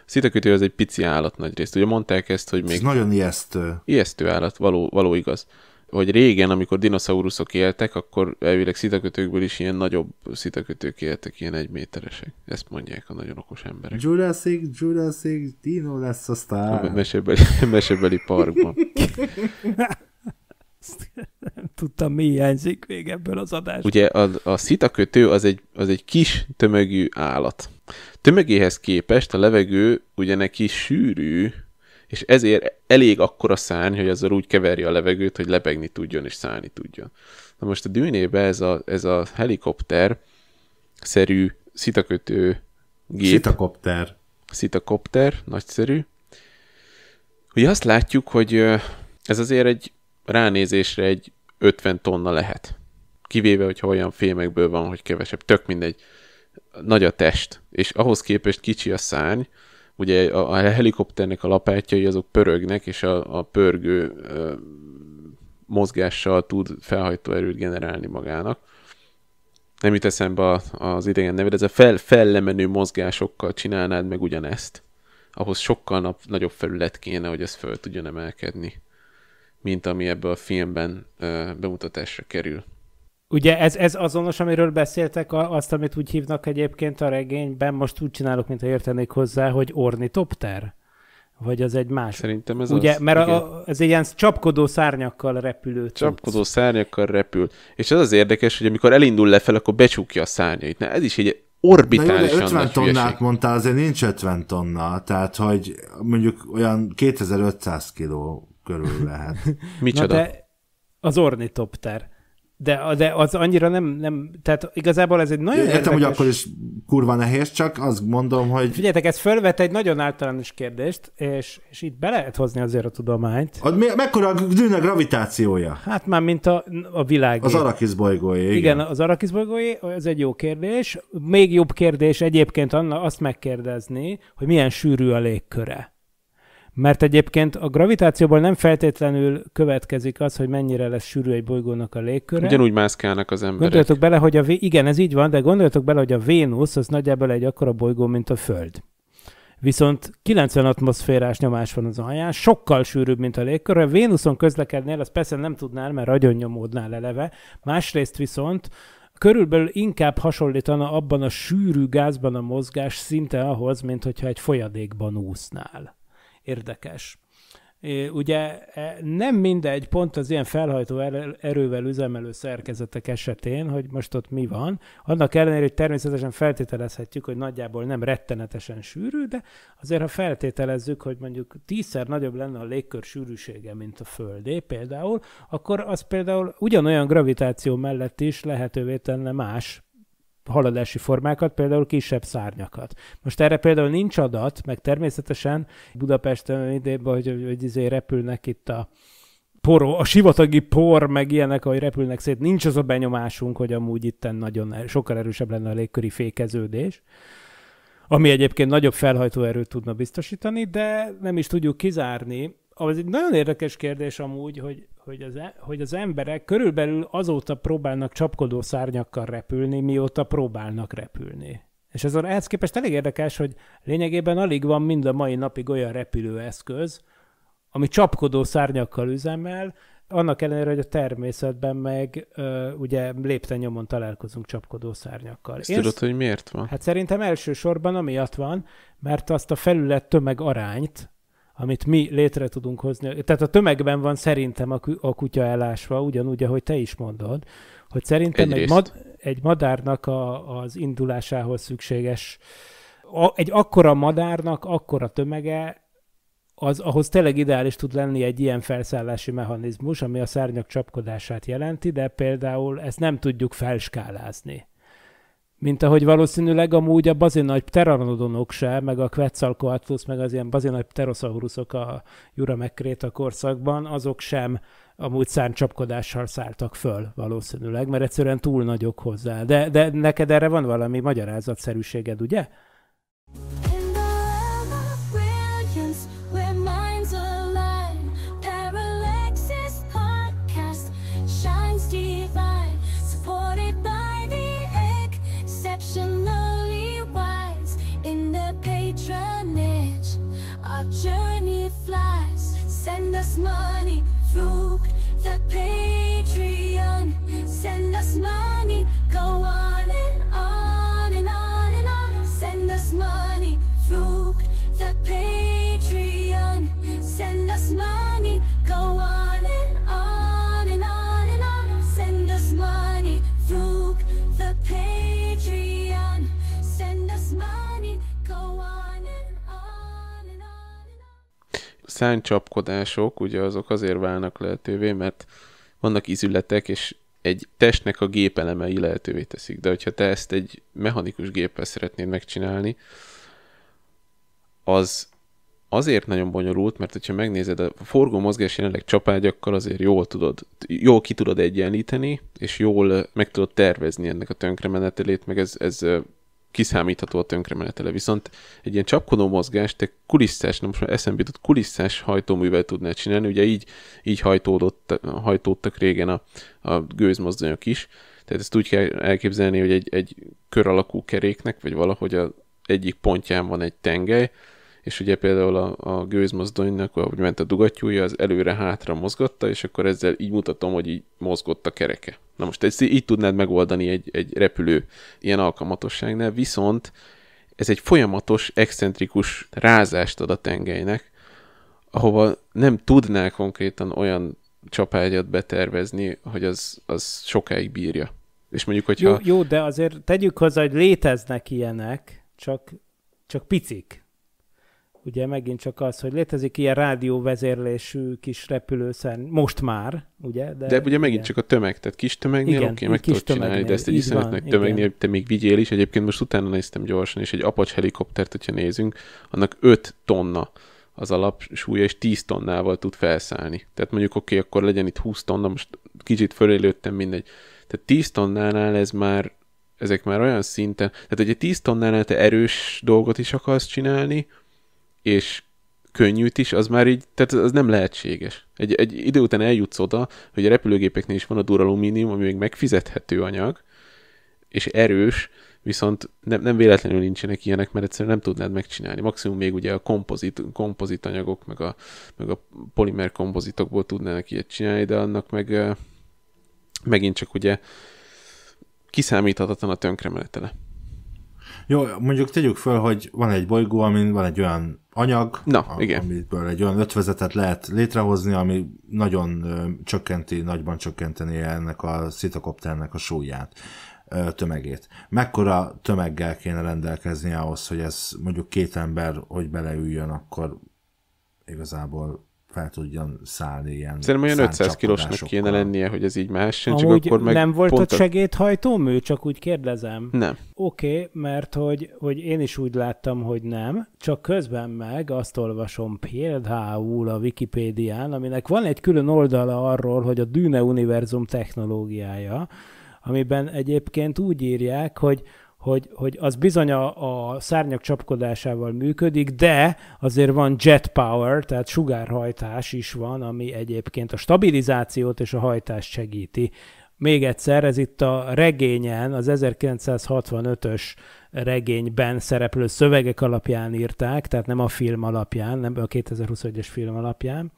Speaker 3: Szitakötő az egy pici állat nagyrészt. Ugye mondták ezt, hogy még... Ez nagyon ijesztő. Ijesztő állat, való, való igaz. Hogy régen, amikor dinoszauruszok éltek, akkor elvileg szitakötőkből is ilyen nagyobb szitakötők éltek, ilyen egy méteresek. Ezt mondják a nagyon okos emberek.
Speaker 2: Jurassic, Jurassic, dino lesz a sztár. A mesebeli,
Speaker 3: mesebeli parkban.
Speaker 2: nem tudtam,
Speaker 1: mi hiányzik még ebből az adásból.
Speaker 3: Ugye a, a szitakötő az egy, az egy kis tömegű állat tömegéhez képest a levegő ugye neki sűrű, és ezért elég akkora szárny, hogy azzal úgy keverje a levegőt, hogy lebegni tudjon és szállni tudjon. Na most a dűnébe ez a, ez a helikopter szerű szitakötő gép. Szitakopter. Szitakopter, nagyszerű. Ugye azt látjuk, hogy ez azért egy ránézésre egy 50 tonna lehet. Kivéve, hogyha olyan fémekből van, hogy kevesebb, tök mindegy nagy a test, és ahhoz képest kicsi a szárny, ugye a, a helikopternek a lapátjai azok pörögnek, és a, a pörgő ö, mozgással tud felhajtó erőt generálni magának. Nem jut eszembe az idegen neved, ez a fel, fellemenő mozgásokkal csinálnád meg ugyanezt. Ahhoz sokkal nap, nagyobb felület kéne, hogy ez föl tudjon emelkedni, mint ami ebbe a filmben ö, bemutatásra kerül.
Speaker 1: Ugye ez, ez azonos, amiről beszéltek, azt, amit úgy hívnak egyébként a regényben, most úgy csinálok, mint értenék hozzá, hogy ornitopter? Vagy az egy más? Szerintem ez Ugye, az. Mert igen. a, ez ilyen csapkodó szárnyakkal repülő. Csapkodó
Speaker 3: szárnyakkal repül. És ez az érdekes, hogy amikor elindul lefelé, akkor becsukja a szárnyait. Na, ez is egy orbitális.
Speaker 2: Na jó, 50 tonnát hülyeség. mondtál, azért nincs 50 tonna, tehát hogy mondjuk olyan 2500 kiló körül lehet. Micsoda? Na
Speaker 1: de az ornitopter. De, de az annyira nem, nem, tehát igazából ez egy nagyon Értem, érdekes... hogy akkor
Speaker 2: is kurva nehéz, csak azt mondom, hogy...
Speaker 1: Figyeljetek, ez felvet egy nagyon általános kérdést, és, és itt be lehet hozni azért a tudományt.
Speaker 2: A, mi, mekkora a dűne gravitációja?
Speaker 1: Hát már, mint a, a világ. Az Arrakis bolygói, igen. igen. az Arrakis bolygói, ez egy jó kérdés. Még jobb kérdés egyébként anna azt megkérdezni, hogy milyen sűrű a légköre. Mert egyébként a gravitációból nem feltétlenül következik az, hogy mennyire lesz sűrű egy bolygónak a légköre. Ugyanúgy mászkálnak az emberek. Gondoljatok bele, hogy a v... igen, ez így van, de gondoljatok bele, hogy a Vénusz az nagyjából egy akkora bolygó, mint a Föld. Viszont 90 atmoszférás nyomás van az alján, sokkal sűrűbb, mint a légkör. A Vénuszon közlekednél, azt persze nem tudnál, mert agyonnyomódnál eleve. Másrészt viszont körülbelül inkább hasonlítana abban a sűrű gázban a mozgás szinte ahhoz, mint hogyha egy folyadékban úsznál érdekes. Ugye e, nem mindegy, pont az ilyen felhajtó erővel üzemelő szerkezetek esetén, hogy most ott mi van, annak ellenére, hogy természetesen feltételezhetjük, hogy nagyjából nem rettenetesen sűrű, de azért ha feltételezzük, hogy mondjuk tízszer nagyobb lenne a légkör sűrűsége, mint a Földé például, akkor az például ugyanolyan gravitáció mellett is lehetővé tenne más haladási formákat, például kisebb szárnyakat. Most erre például nincs adat, meg természetesen Budapesten idében, hogy, hogy, hogy izé repülnek itt a por, a sivatagi por, meg ilyenek, ahogy repülnek szét, nincs az a benyomásunk, hogy amúgy itten nagyon er, sokkal erősebb lenne a légköri fékeződés ami egyébként nagyobb felhajtóerőt tudna biztosítani, de nem is tudjuk kizárni, az egy nagyon érdekes kérdés amúgy, hogy, hogy, az, e, hogy az emberek körülbelül azóta próbálnak csapkodó szárnyakkal repülni, mióta próbálnak repülni. És ez, ehhez képest elég érdekes, hogy lényegében alig van mind a mai napig olyan repülőeszköz, ami csapkodó szárnyakkal üzemel, annak ellenére, hogy a természetben meg ö, ugye lépten nyomon találkozunk csapkodó szárnyakkal. Ezt Én tudod, hogy miért van? Hát szerintem elsősorban amiatt van, mert azt a felület tömeg arányt, amit mi létre tudunk hozni. Tehát a tömegben van szerintem a kutya elásva, ugyanúgy, ahogy te is mondod, hogy szerintem egy, mad, egy madárnak a, az indulásához szükséges, a, egy akkora madárnak akkora tömege, az, ahhoz tényleg ideális tud lenni egy ilyen felszállási mechanizmus, ami a szárnyak csapkodását jelenti, de például ezt nem tudjuk felskálázni mint ahogy valószínűleg amúgy a bazinagy pteranodonok se, meg a Quetzalcoatlus, meg az ilyen bazinagy pteroszauruszok a Jura a korszakban, azok sem amúgy száncsapkodással szálltak föl valószínűleg, mert egyszerűen túl nagyok hozzá. De, de neked erre van valami magyarázatszerűséged, ugye? us money through the Patreon. Send us money.
Speaker 3: száncsapkodások ugye azok azért válnak lehetővé, mert vannak izületek, és egy testnek a gépelemei lehetővé teszik. De hogyha te ezt egy mechanikus géppel szeretnéd megcsinálni, az azért nagyon bonyolult, mert hogyha megnézed, a forgó mozgás jelenleg csapágyakkal azért jól tudod, jól ki tudod egyenlíteni, és jól meg tudod tervezni ennek a tönkremenetelét, meg ez, ez kiszámítható a tönkremenetele. Viszont egy ilyen csapkodó mozgást te kulisszás, nem most már eszembe jutott, kulisszás hajtóművel tudnál csinálni, ugye így, így hajtódott, hajtódtak régen a, a gőzmozdonyok is, tehát ezt úgy kell elképzelni, hogy egy, egy kör alakú keréknek, vagy valahogy a egyik pontján van egy tengely, és ugye például a, a gőzmozdonynak, ahogy ment a dugattyúja, az előre-hátra mozgatta, és akkor ezzel így mutatom, hogy így mozgott a kereke. Na most ezt így tudnád megoldani egy, egy repülő ilyen alkalmatosságnál, viszont ez egy folyamatos, excentrikus rázást ad a tengelynek, ahova nem tudnál konkrétan olyan csapágyat betervezni, hogy az, az sokáig bírja. És mondjuk, hogyha...
Speaker 1: Jó, jó, de azért tegyük hozzá, hogy léteznek ilyenek, csak, csak picik ugye megint csak az, hogy létezik ilyen rádióvezérlésű kis repülőszer, most már, ugye? De, de ugye megint igen. csak a tömeg, tehát kis tömegnél igen, oké, meg tudod csinálni, de ezt egy iszonyatnak tömegnél
Speaker 3: igen. te még vigyél is. Egyébként most utána néztem gyorsan, és egy apacs helikoptert, hogyha nézünk, annak 5 tonna az alapsúlya, és 10 tonnával tud felszállni. Tehát mondjuk oké, okay, akkor legyen itt 20 tonna, most kicsit fölélődtem, mindegy. Tehát 10 tonnánál ez már ezek már olyan szinten, tehát ugye 10 tonnánál te erős dolgot is akarsz csinálni, és könnyűt is, az már így, tehát az nem lehetséges. Egy, egy idő után eljutsz oda, hogy a repülőgépeknél is van a duralumínium, ami még megfizethető anyag, és erős, viszont nem, nem véletlenül nincsenek ilyenek, mert egyszerűen nem tudnád megcsinálni. Maximum még ugye a kompozit, kompozit anyagok, meg a, meg a polimer kompozitokból tudnának ilyet csinálni, de annak meg eh, megint csak ugye kiszámíthatatlan a tönkremenetele.
Speaker 2: Jó, mondjuk tegyük föl, hogy van egy bolygó, amin van egy olyan anyag, Na, a, igen. amiből egy olyan ötvezetet lehet létrehozni, ami nagyon ö, csökkenti, nagyban csökkenteni ennek a szitokopternek a súlyát ö, tömegét. Mekkora tömeggel kéne rendelkezni ahhoz, hogy ez mondjuk két ember, hogy beleüljön, akkor igazából fel tudjon szállni ilyen Szerintem olyan 500 kilósnak
Speaker 3: kéne lennie, hogy ez így mehessen, csak Amúgy akkor meg nem volt pont ott
Speaker 1: segédhajtómű? Csak úgy kérdezem. Nem. Oké, okay, mert hogy, hogy én is úgy láttam, hogy nem, csak közben meg azt olvasom például a Wikipédián, aminek van egy külön oldala arról, hogy a Dűne univerzum technológiája, amiben egyébként úgy írják, hogy hogy, hogy az bizony a, a szárnyak csapkodásával működik, de azért van jet power, tehát sugárhajtás is van, ami egyébként a stabilizációt és a hajtást segíti. Még egyszer, ez itt a regényen, az 1965-ös regényben szereplő szövegek alapján írták, tehát nem a film alapján, nem a 2021-es film alapján.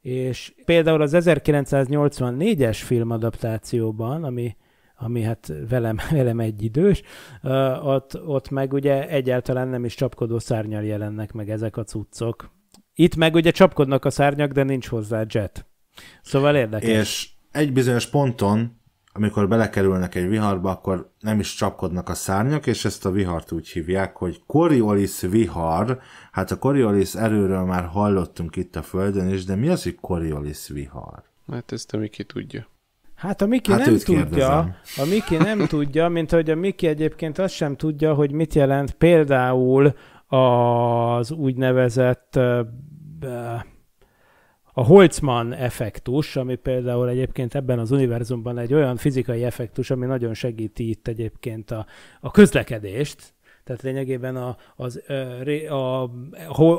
Speaker 1: És például az 1984-es filmadaptációban, ami ami hát velem, velem egy idős, ott, ott meg ugye egyáltalán nem is csapkodó szárnyal jelennek meg ezek a cuccok. Itt meg ugye csapkodnak a szárnyak, de nincs hozzá jet. Szóval érdekes. És
Speaker 2: egy bizonyos ponton, amikor belekerülnek egy viharba, akkor nem is csapkodnak a szárnyak, és ezt a vihart úgy hívják, hogy Coriolis vihar. Hát a Coriolis erőről már hallottunk itt a Földön is, de mi az, hogy Coriolis vihar? Hát ezt a Miki tudja. Hát a Miki hát nem tudja, kérdezem.
Speaker 1: a Miki nem tudja, mint hogy a Miki egyébként azt sem tudja, hogy mit jelent például az úgynevezett a Holtzmann effektus, ami például egyébként ebben az univerzumban egy olyan fizikai effektus, ami nagyon segíti itt egyébként a, a közlekedést, tehát lényegében a, az, a, a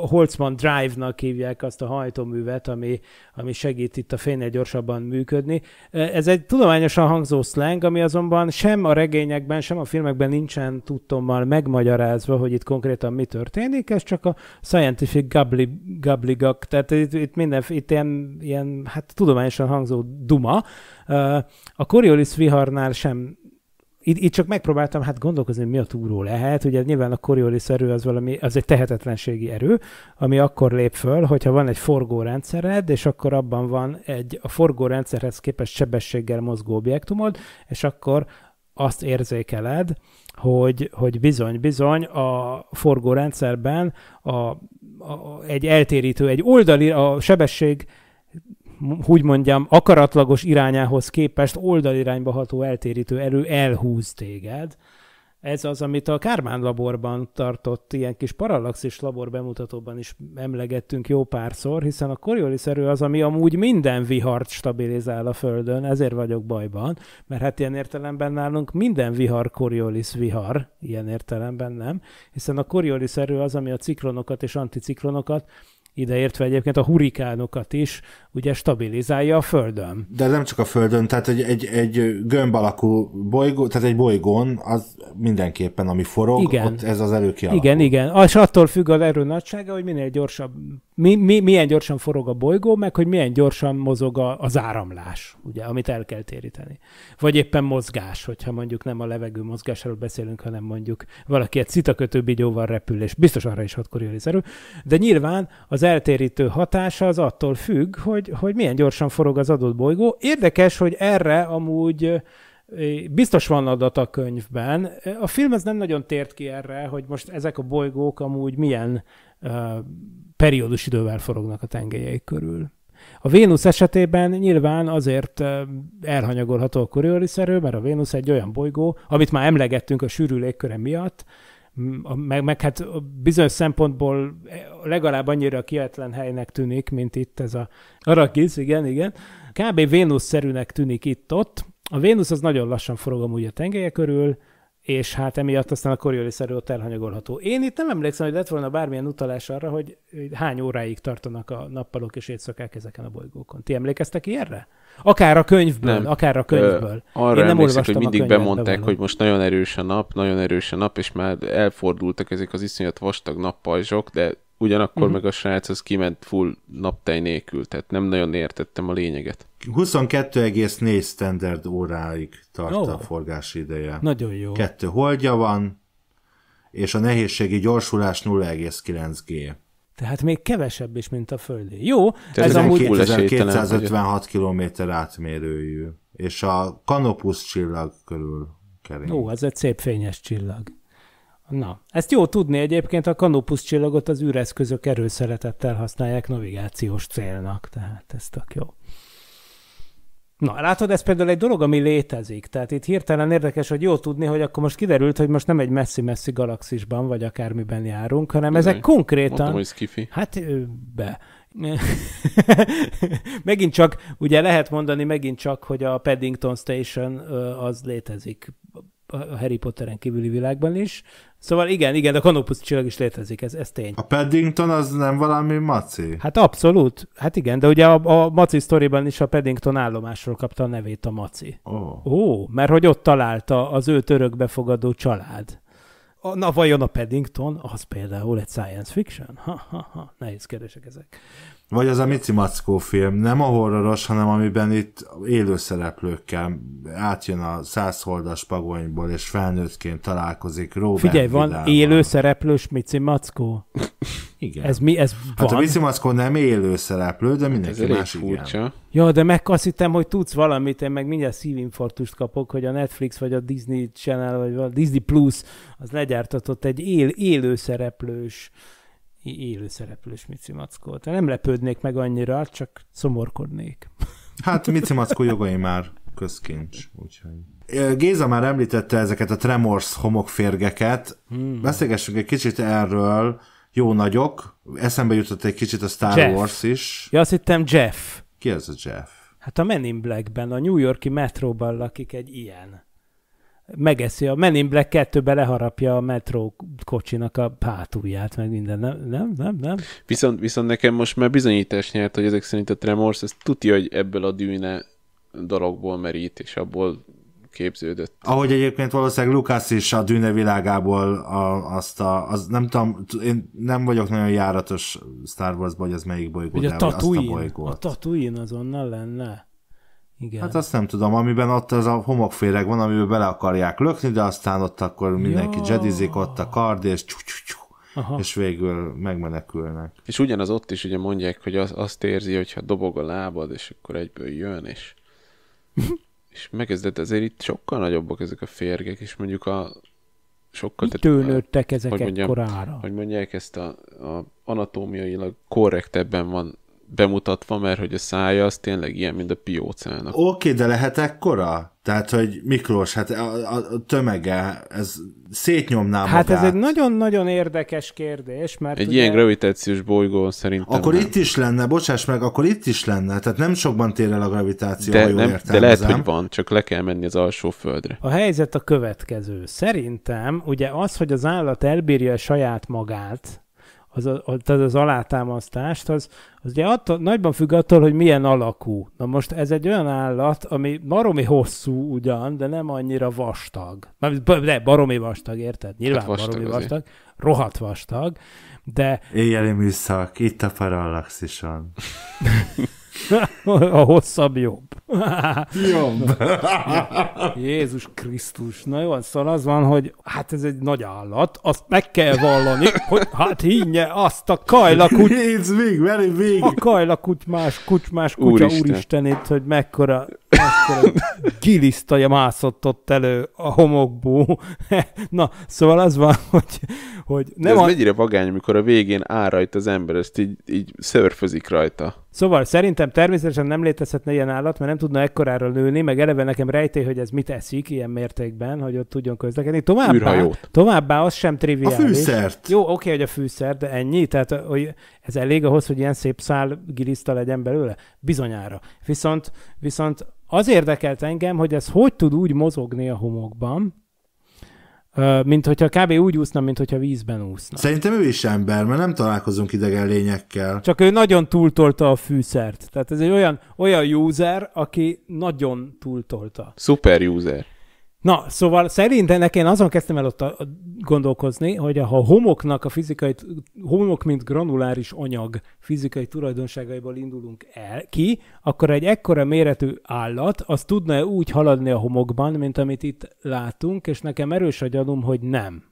Speaker 1: Holtzman Drive-nak hívják azt a hajtóművet, ami, ami segít itt a fénynél gyorsabban működni. Ez egy tudományosan hangzó slang, ami azonban sem a regényekben, sem a filmekben nincsen tudtommal megmagyarázva, hogy itt konkrétan mi történik, ez csak a scientific gabli, gabligak, tehát itt, itt minden, itt ilyen, ilyen, hát tudományosan hangzó duma. A Coriolis viharnál sem itt, itt csak megpróbáltam hát gondolkozni, hogy mi a túró lehet. Ugye nyilván a Coriolis erő az valami, az egy tehetetlenségi erő, ami akkor lép föl, hogyha van egy forgórendszered, és akkor abban van egy a forgórendszerhez képest sebességgel mozgó objektumod, és akkor azt érzékeled, hogy, hogy bizony, bizony a forgórendszerben a, a, egy eltérítő, egy oldali, a sebesség hogy mondjam, akaratlagos irányához képest oldalirányba ható eltérítő erő elhúz téged. Ez az, amit a Kármán laborban tartott ilyen kis parallaxis labor bemutatóban is emlegettünk jó párszor, hiszen a Coriolis erő az, ami amúgy minden vihart stabilizál a Földön, ezért vagyok bajban, mert hát ilyen értelemben nálunk minden vihar Coriolis vihar, ilyen értelemben nem, hiszen a Coriolis erő az, ami a ciklonokat és anticiklonokat ideértve egyébként a hurikánokat is, ugye stabilizálja a Földön. De nem
Speaker 2: csak a Földön, tehát egy, egy, egy gömb alakú bolygó, tehát egy bolygón, az mindenképpen, ami forog, igen. ott ez az előkialakul.
Speaker 1: Igen, igen. És attól függ az erő nagysága, hogy minél gyorsabb mi, mi, milyen gyorsan forog a bolygó, meg hogy milyen gyorsan mozog a, az áramlás, ugye, amit el kell téríteni. Vagy éppen mozgás, hogyha mondjuk nem a levegő mozgásáról beszélünk, hanem mondjuk valaki egy szitakötő bigyóval repül, és biztos arra is hatkor jön De nyilván az eltérítő hatása az attól függ, hogy, hogy milyen gyorsan forog az adott bolygó. Érdekes, hogy erre amúgy biztos van adat a könyvben. A film az nem nagyon tért ki erre, hogy most ezek a bolygók amúgy milyen uh, periódus idővel forognak a tengelyeik körül. A Vénusz esetében nyilván azért elhanyagolható a Coriolis erő, mert a Vénusz egy olyan bolygó, amit már emlegettünk a sűrű légköre miatt, meg, meg hát bizonyos szempontból e, legalább annyira kietlen helynek tűnik, mint itt ez a Arrakis, igen, igen. Kb. Vénusz-szerűnek tűnik itt-ott. A Vénusz az nagyon lassan forog amúgy a tengelye körül, és hát emiatt aztán a Coriolis erő ott elhanyagolható. Én itt nem emlékszem, hogy lett volna bármilyen utalás arra, hogy hány óráig tartanak a nappalok és éjszakák ezeken a bolygókon. Ti emlékeztek ilyenre? Akár a könyvből, nem. akár a könyvből. Ö,
Speaker 3: arra Én nem emlékszem, hogy mindig bemondták, hogy most nagyon erős a nap, nagyon erős a nap, és már elfordultak ezek az iszonyat vastag nappajzsok, de ugyanakkor uh-huh. meg a srác az kiment full naptej nélkül, tehát nem nagyon értettem a lényeget.
Speaker 2: 22,4 standard óráig tart oh. a forgási ideje. Nagyon jó. Kettő holdja van, és a nehézségi gyorsulás 0,9 G.
Speaker 1: Tehát még kevesebb is, mint a földi.
Speaker 2: Jó, Te ez amúgy... 256 km átmérőjű, és a kanopusz csillag körül kering. Ó,
Speaker 1: ez egy szép fényes csillag. Na, ezt jó tudni egyébként, a kanópusz csillagot az űreszközök erőszeretettel használják navigációs célnak, tehát ez tök jó. Na, látod, ez például egy dolog, ami létezik. Tehát itt hirtelen érdekes, hogy jó tudni, hogy akkor most kiderült, hogy most nem egy messzi-messzi galaxisban, vagy akármiben járunk, hanem Igen, ezek konkrétan... Mondtam, hogy skifi. Hát, be. megint csak, ugye lehet mondani megint csak, hogy a Paddington Station az létezik a Harry Potteren kívüli világban is. Szóval igen, igen, a kanópusz csillag is létezik, ez, ez tény. A
Speaker 2: Paddington az nem valami maci? Hát abszolút,
Speaker 1: hát igen, de ugye a, a maci sztoriban is a Paddington állomásról kapta a nevét a maci. Ó, oh. oh, mert hogy ott találta az ő örökbefogadó család. Na vajon a Paddington, az például egy science fiction? Ha, ha, ha, nehéz kérdések ezek.
Speaker 2: Vagy az a Mici Mackó film, nem a horroros, hanem amiben itt élő szereplőkkel átjön a százholdas pagonyból, és felnőttként találkozik Robert Figyelj, van Vidával.
Speaker 1: szereplős Mici Mackó? Igen. Ez mi, ez van? Hát a Mici Mackó
Speaker 2: nem szereplő, de hát mindenki hát más furcsa.
Speaker 1: Ja, de meg azt hittem, hogy tudsz valamit, én meg mindjárt szívinfarktust kapok, hogy a Netflix vagy a Disney Channel, vagy a Disney Plus, az legyártatott egy él, élő szereplős élő szereplős Mici Mackó. Tehát nem lepődnék meg annyira, csak szomorkodnék.
Speaker 2: Hát Mici Mackó jogai már közkincs, úgyhogy. Géza már említette ezeket a tremors homokférgeket. Hmm. Beszélgessünk egy kicsit erről. Jó nagyok. Eszembe jutott egy kicsit a Star Jeff. Wars is. Ja, azt hittem Jeff. Ki ez a Jeff?
Speaker 1: Hát a Men in Blackben, a New Yorki metróban lakik egy ilyen megeszi, a Men in Black 2-be leharapja a metró kocsinak a hátulját, meg minden, nem, nem, nem, nem.
Speaker 3: Viszont, viszont nekem most már bizonyítás nyert, hogy ezek szerint a Tremors, ez tudja, hogy ebből a dűne dologból merít, és abból képződött.
Speaker 2: Ahogy egyébként valószínűleg Lukás is a dűne világából a, azt a, az nem tudom, én nem vagyok nagyon járatos Star wars ba hogy ez melyik bolygó, de a Tatooine, a, a
Speaker 1: Tatooine azonnal lenne.
Speaker 2: Igen. Hát azt nem tudom, amiben ott az a homokféreg van, amiben bele akarják lökni, de aztán ott akkor mindenki ja. jedizik, ott a kard, és csú, csú, csú, Aha. és végül megmenekülnek.
Speaker 3: És ugyanaz ott is ugye mondják, hogy az, azt érzi, hogyha dobog a lábad, és akkor egyből jön, és, és megkezdett azért itt sokkal nagyobbak ezek a férgek, és mondjuk a sokkal... Mitől nőttek ezek hogy mondjam, ekkorára? Hogy mondják, ezt a, a anatómiailag korrektebben van bemutatva, mert hogy a szája az tényleg ilyen, mint a piócának.
Speaker 2: Oké, okay, de lehet ekkora? Tehát, hogy Miklós, hát a, a tömege, ez szétnyomná Hát magát. ez egy nagyon-nagyon
Speaker 1: érdekes kérdés, mert... Egy ugye... ilyen
Speaker 3: gravitációs bolygó szerintem Akkor nem. itt
Speaker 2: is lenne, bocsáss meg, akkor itt is lenne, tehát nem sokban tér el a gravitáció, de, ha jól nem, De lehet, hogy van, csak le
Speaker 3: kell menni az alsó földre.
Speaker 1: A helyzet a következő. Szerintem ugye az, hogy az állat elbírja a saját magát, az, az, az alátámasztást, az, az ugye attól, nagyban függ attól, hogy milyen alakú. Na most ez egy olyan állat, ami baromi hosszú ugyan, de nem annyira vastag. De baromi vastag, érted? Nyilván hát vastag baromi azért. vastag, rohadt vastag, de...
Speaker 2: Éjjeli műszak, itt a parallaxison. A hosszabb jobb. Jobb.
Speaker 1: Jézus Krisztus. Na jó, szóval az van, hogy hát ez egy nagy állat, azt meg kell vallani, hogy hát hinnye azt a kajlakut.
Speaker 2: Nézd még, velem még!
Speaker 1: A kajlakuty-más, kucsmás kutya Úristen. úristenét, hogy mekkora, mekkora gilisztaja mászott ott elő a homokból. Na, szóval az van, hogy, hogy nem... De ez a... mennyire
Speaker 3: vagány, amikor a végén áll rajta az ember, ezt így, így szörfözik rajta.
Speaker 1: Szóval szerintem természetesen nem létezhetne ilyen állat, mert nem tudna ekkorára nőni, meg eleve nekem rejtély, hogy ez mit eszik ilyen mértékben, hogy ott tudjon közlekedni. Továbbá, továbbá az sem triviális. A fűszert. Jó, oké, okay, hogy a fűszer, de ennyi? Tehát hogy ez elég ahhoz, hogy ilyen szép szál giliszta legyen belőle? Bizonyára. Viszont, viszont az érdekelt engem, hogy ez hogy tud úgy mozogni a homokban, mint hogyha kb. úgy úszna, mint hogyha vízben
Speaker 2: úszna. Szerintem ő is ember, mert nem találkozunk idegen lényekkel.
Speaker 1: Csak ő nagyon túltolta a fűszert. Tehát ez egy olyan, olyan user, aki nagyon túltolta.
Speaker 2: Super
Speaker 3: user.
Speaker 1: Na, szóval szerintem nekem azon kezdtem el ott a, a, gondolkozni, hogy ha a homoknak a fizikai, homok mint granuláris anyag fizikai tulajdonságaiból indulunk el ki, akkor egy ekkora méretű állat, az tudna -e úgy haladni a homokban, mint amit itt látunk, és nekem erős a gyanúm, hogy nem.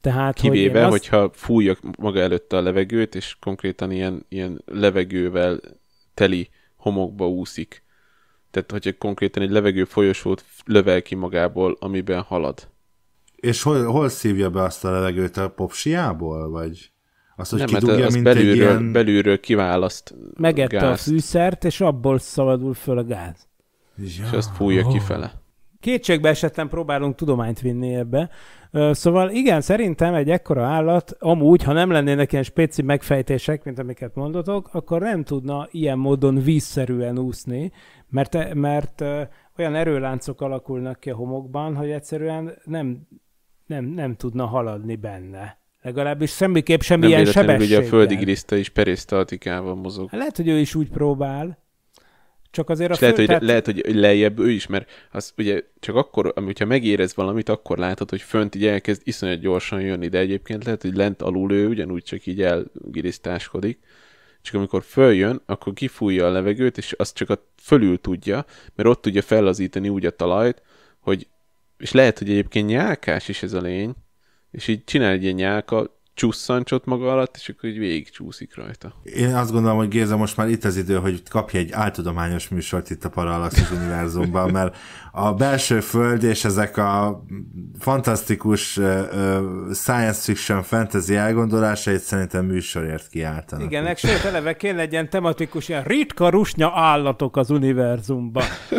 Speaker 1: Tehát, Kivéve, hogy azt...
Speaker 3: hogyha fújja maga előtte a levegőt, és konkrétan ilyen, ilyen levegővel teli homokba úszik tehát, hogyha konkrétan egy levegő folyosót lövel ki magából, amiben halad.
Speaker 2: És hol, hol szívja be azt a levegőt a popsiából, vagy? Azt, hogy nem, hát kidugja, hát az mint belülről, egy ilyen... belülről kiválaszt
Speaker 3: Megette gázt. a
Speaker 1: fűszert, és abból szabadul föl a gáz.
Speaker 3: Ja. És azt fújja oh. kifele.
Speaker 1: Kétségbe esetlen próbálunk tudományt vinni ebbe. Szóval igen, szerintem egy ekkora állat, amúgy, ha nem lennének ilyen spéci megfejtések, mint amiket mondotok, akkor nem tudna ilyen módon vízszerűen úszni, mert, mert olyan erőláncok alakulnak ki a homokban, hogy egyszerűen nem, nem, nem tudna haladni benne. Legalábbis semmiképp semmilyen nem sebességgel. ugye a
Speaker 3: griszta is perisztaltikával mozog. Hát
Speaker 1: lehet, hogy ő is úgy próbál, csak azért a föl, lehet, hogy, tehát... lehet,
Speaker 3: hogy lejjebb ő is, mert az ugye csak akkor, hogyha megérez valamit, akkor látod, hogy fönt így elkezd iszonyat gyorsan jönni, de egyébként lehet, hogy lent alul ő ugyanúgy csak így elgirisztáskodik csak amikor följön, akkor kifújja a levegőt, és azt csak a fölül tudja, mert ott tudja fellazítani úgy a talajt, hogy, és lehet, hogy egyébként nyálkás is ez a lény, és így csinál egy ilyen nyálka, csúszszancsot maga alatt, és akkor így végig csúszik rajta.
Speaker 2: Én azt gondolom, hogy Géza most már itt az idő, hogy kapja egy áltudományos műsort itt a Parallaxis univerzumban, mert a belső föld és ezek a fantasztikus uh, science fiction fantasy elgondolásait szerintem műsorért kiáltanak.
Speaker 1: Igen, meg sőt, eleve kéne legyen tematikus ilyen ritka rusnya állatok az univerzumban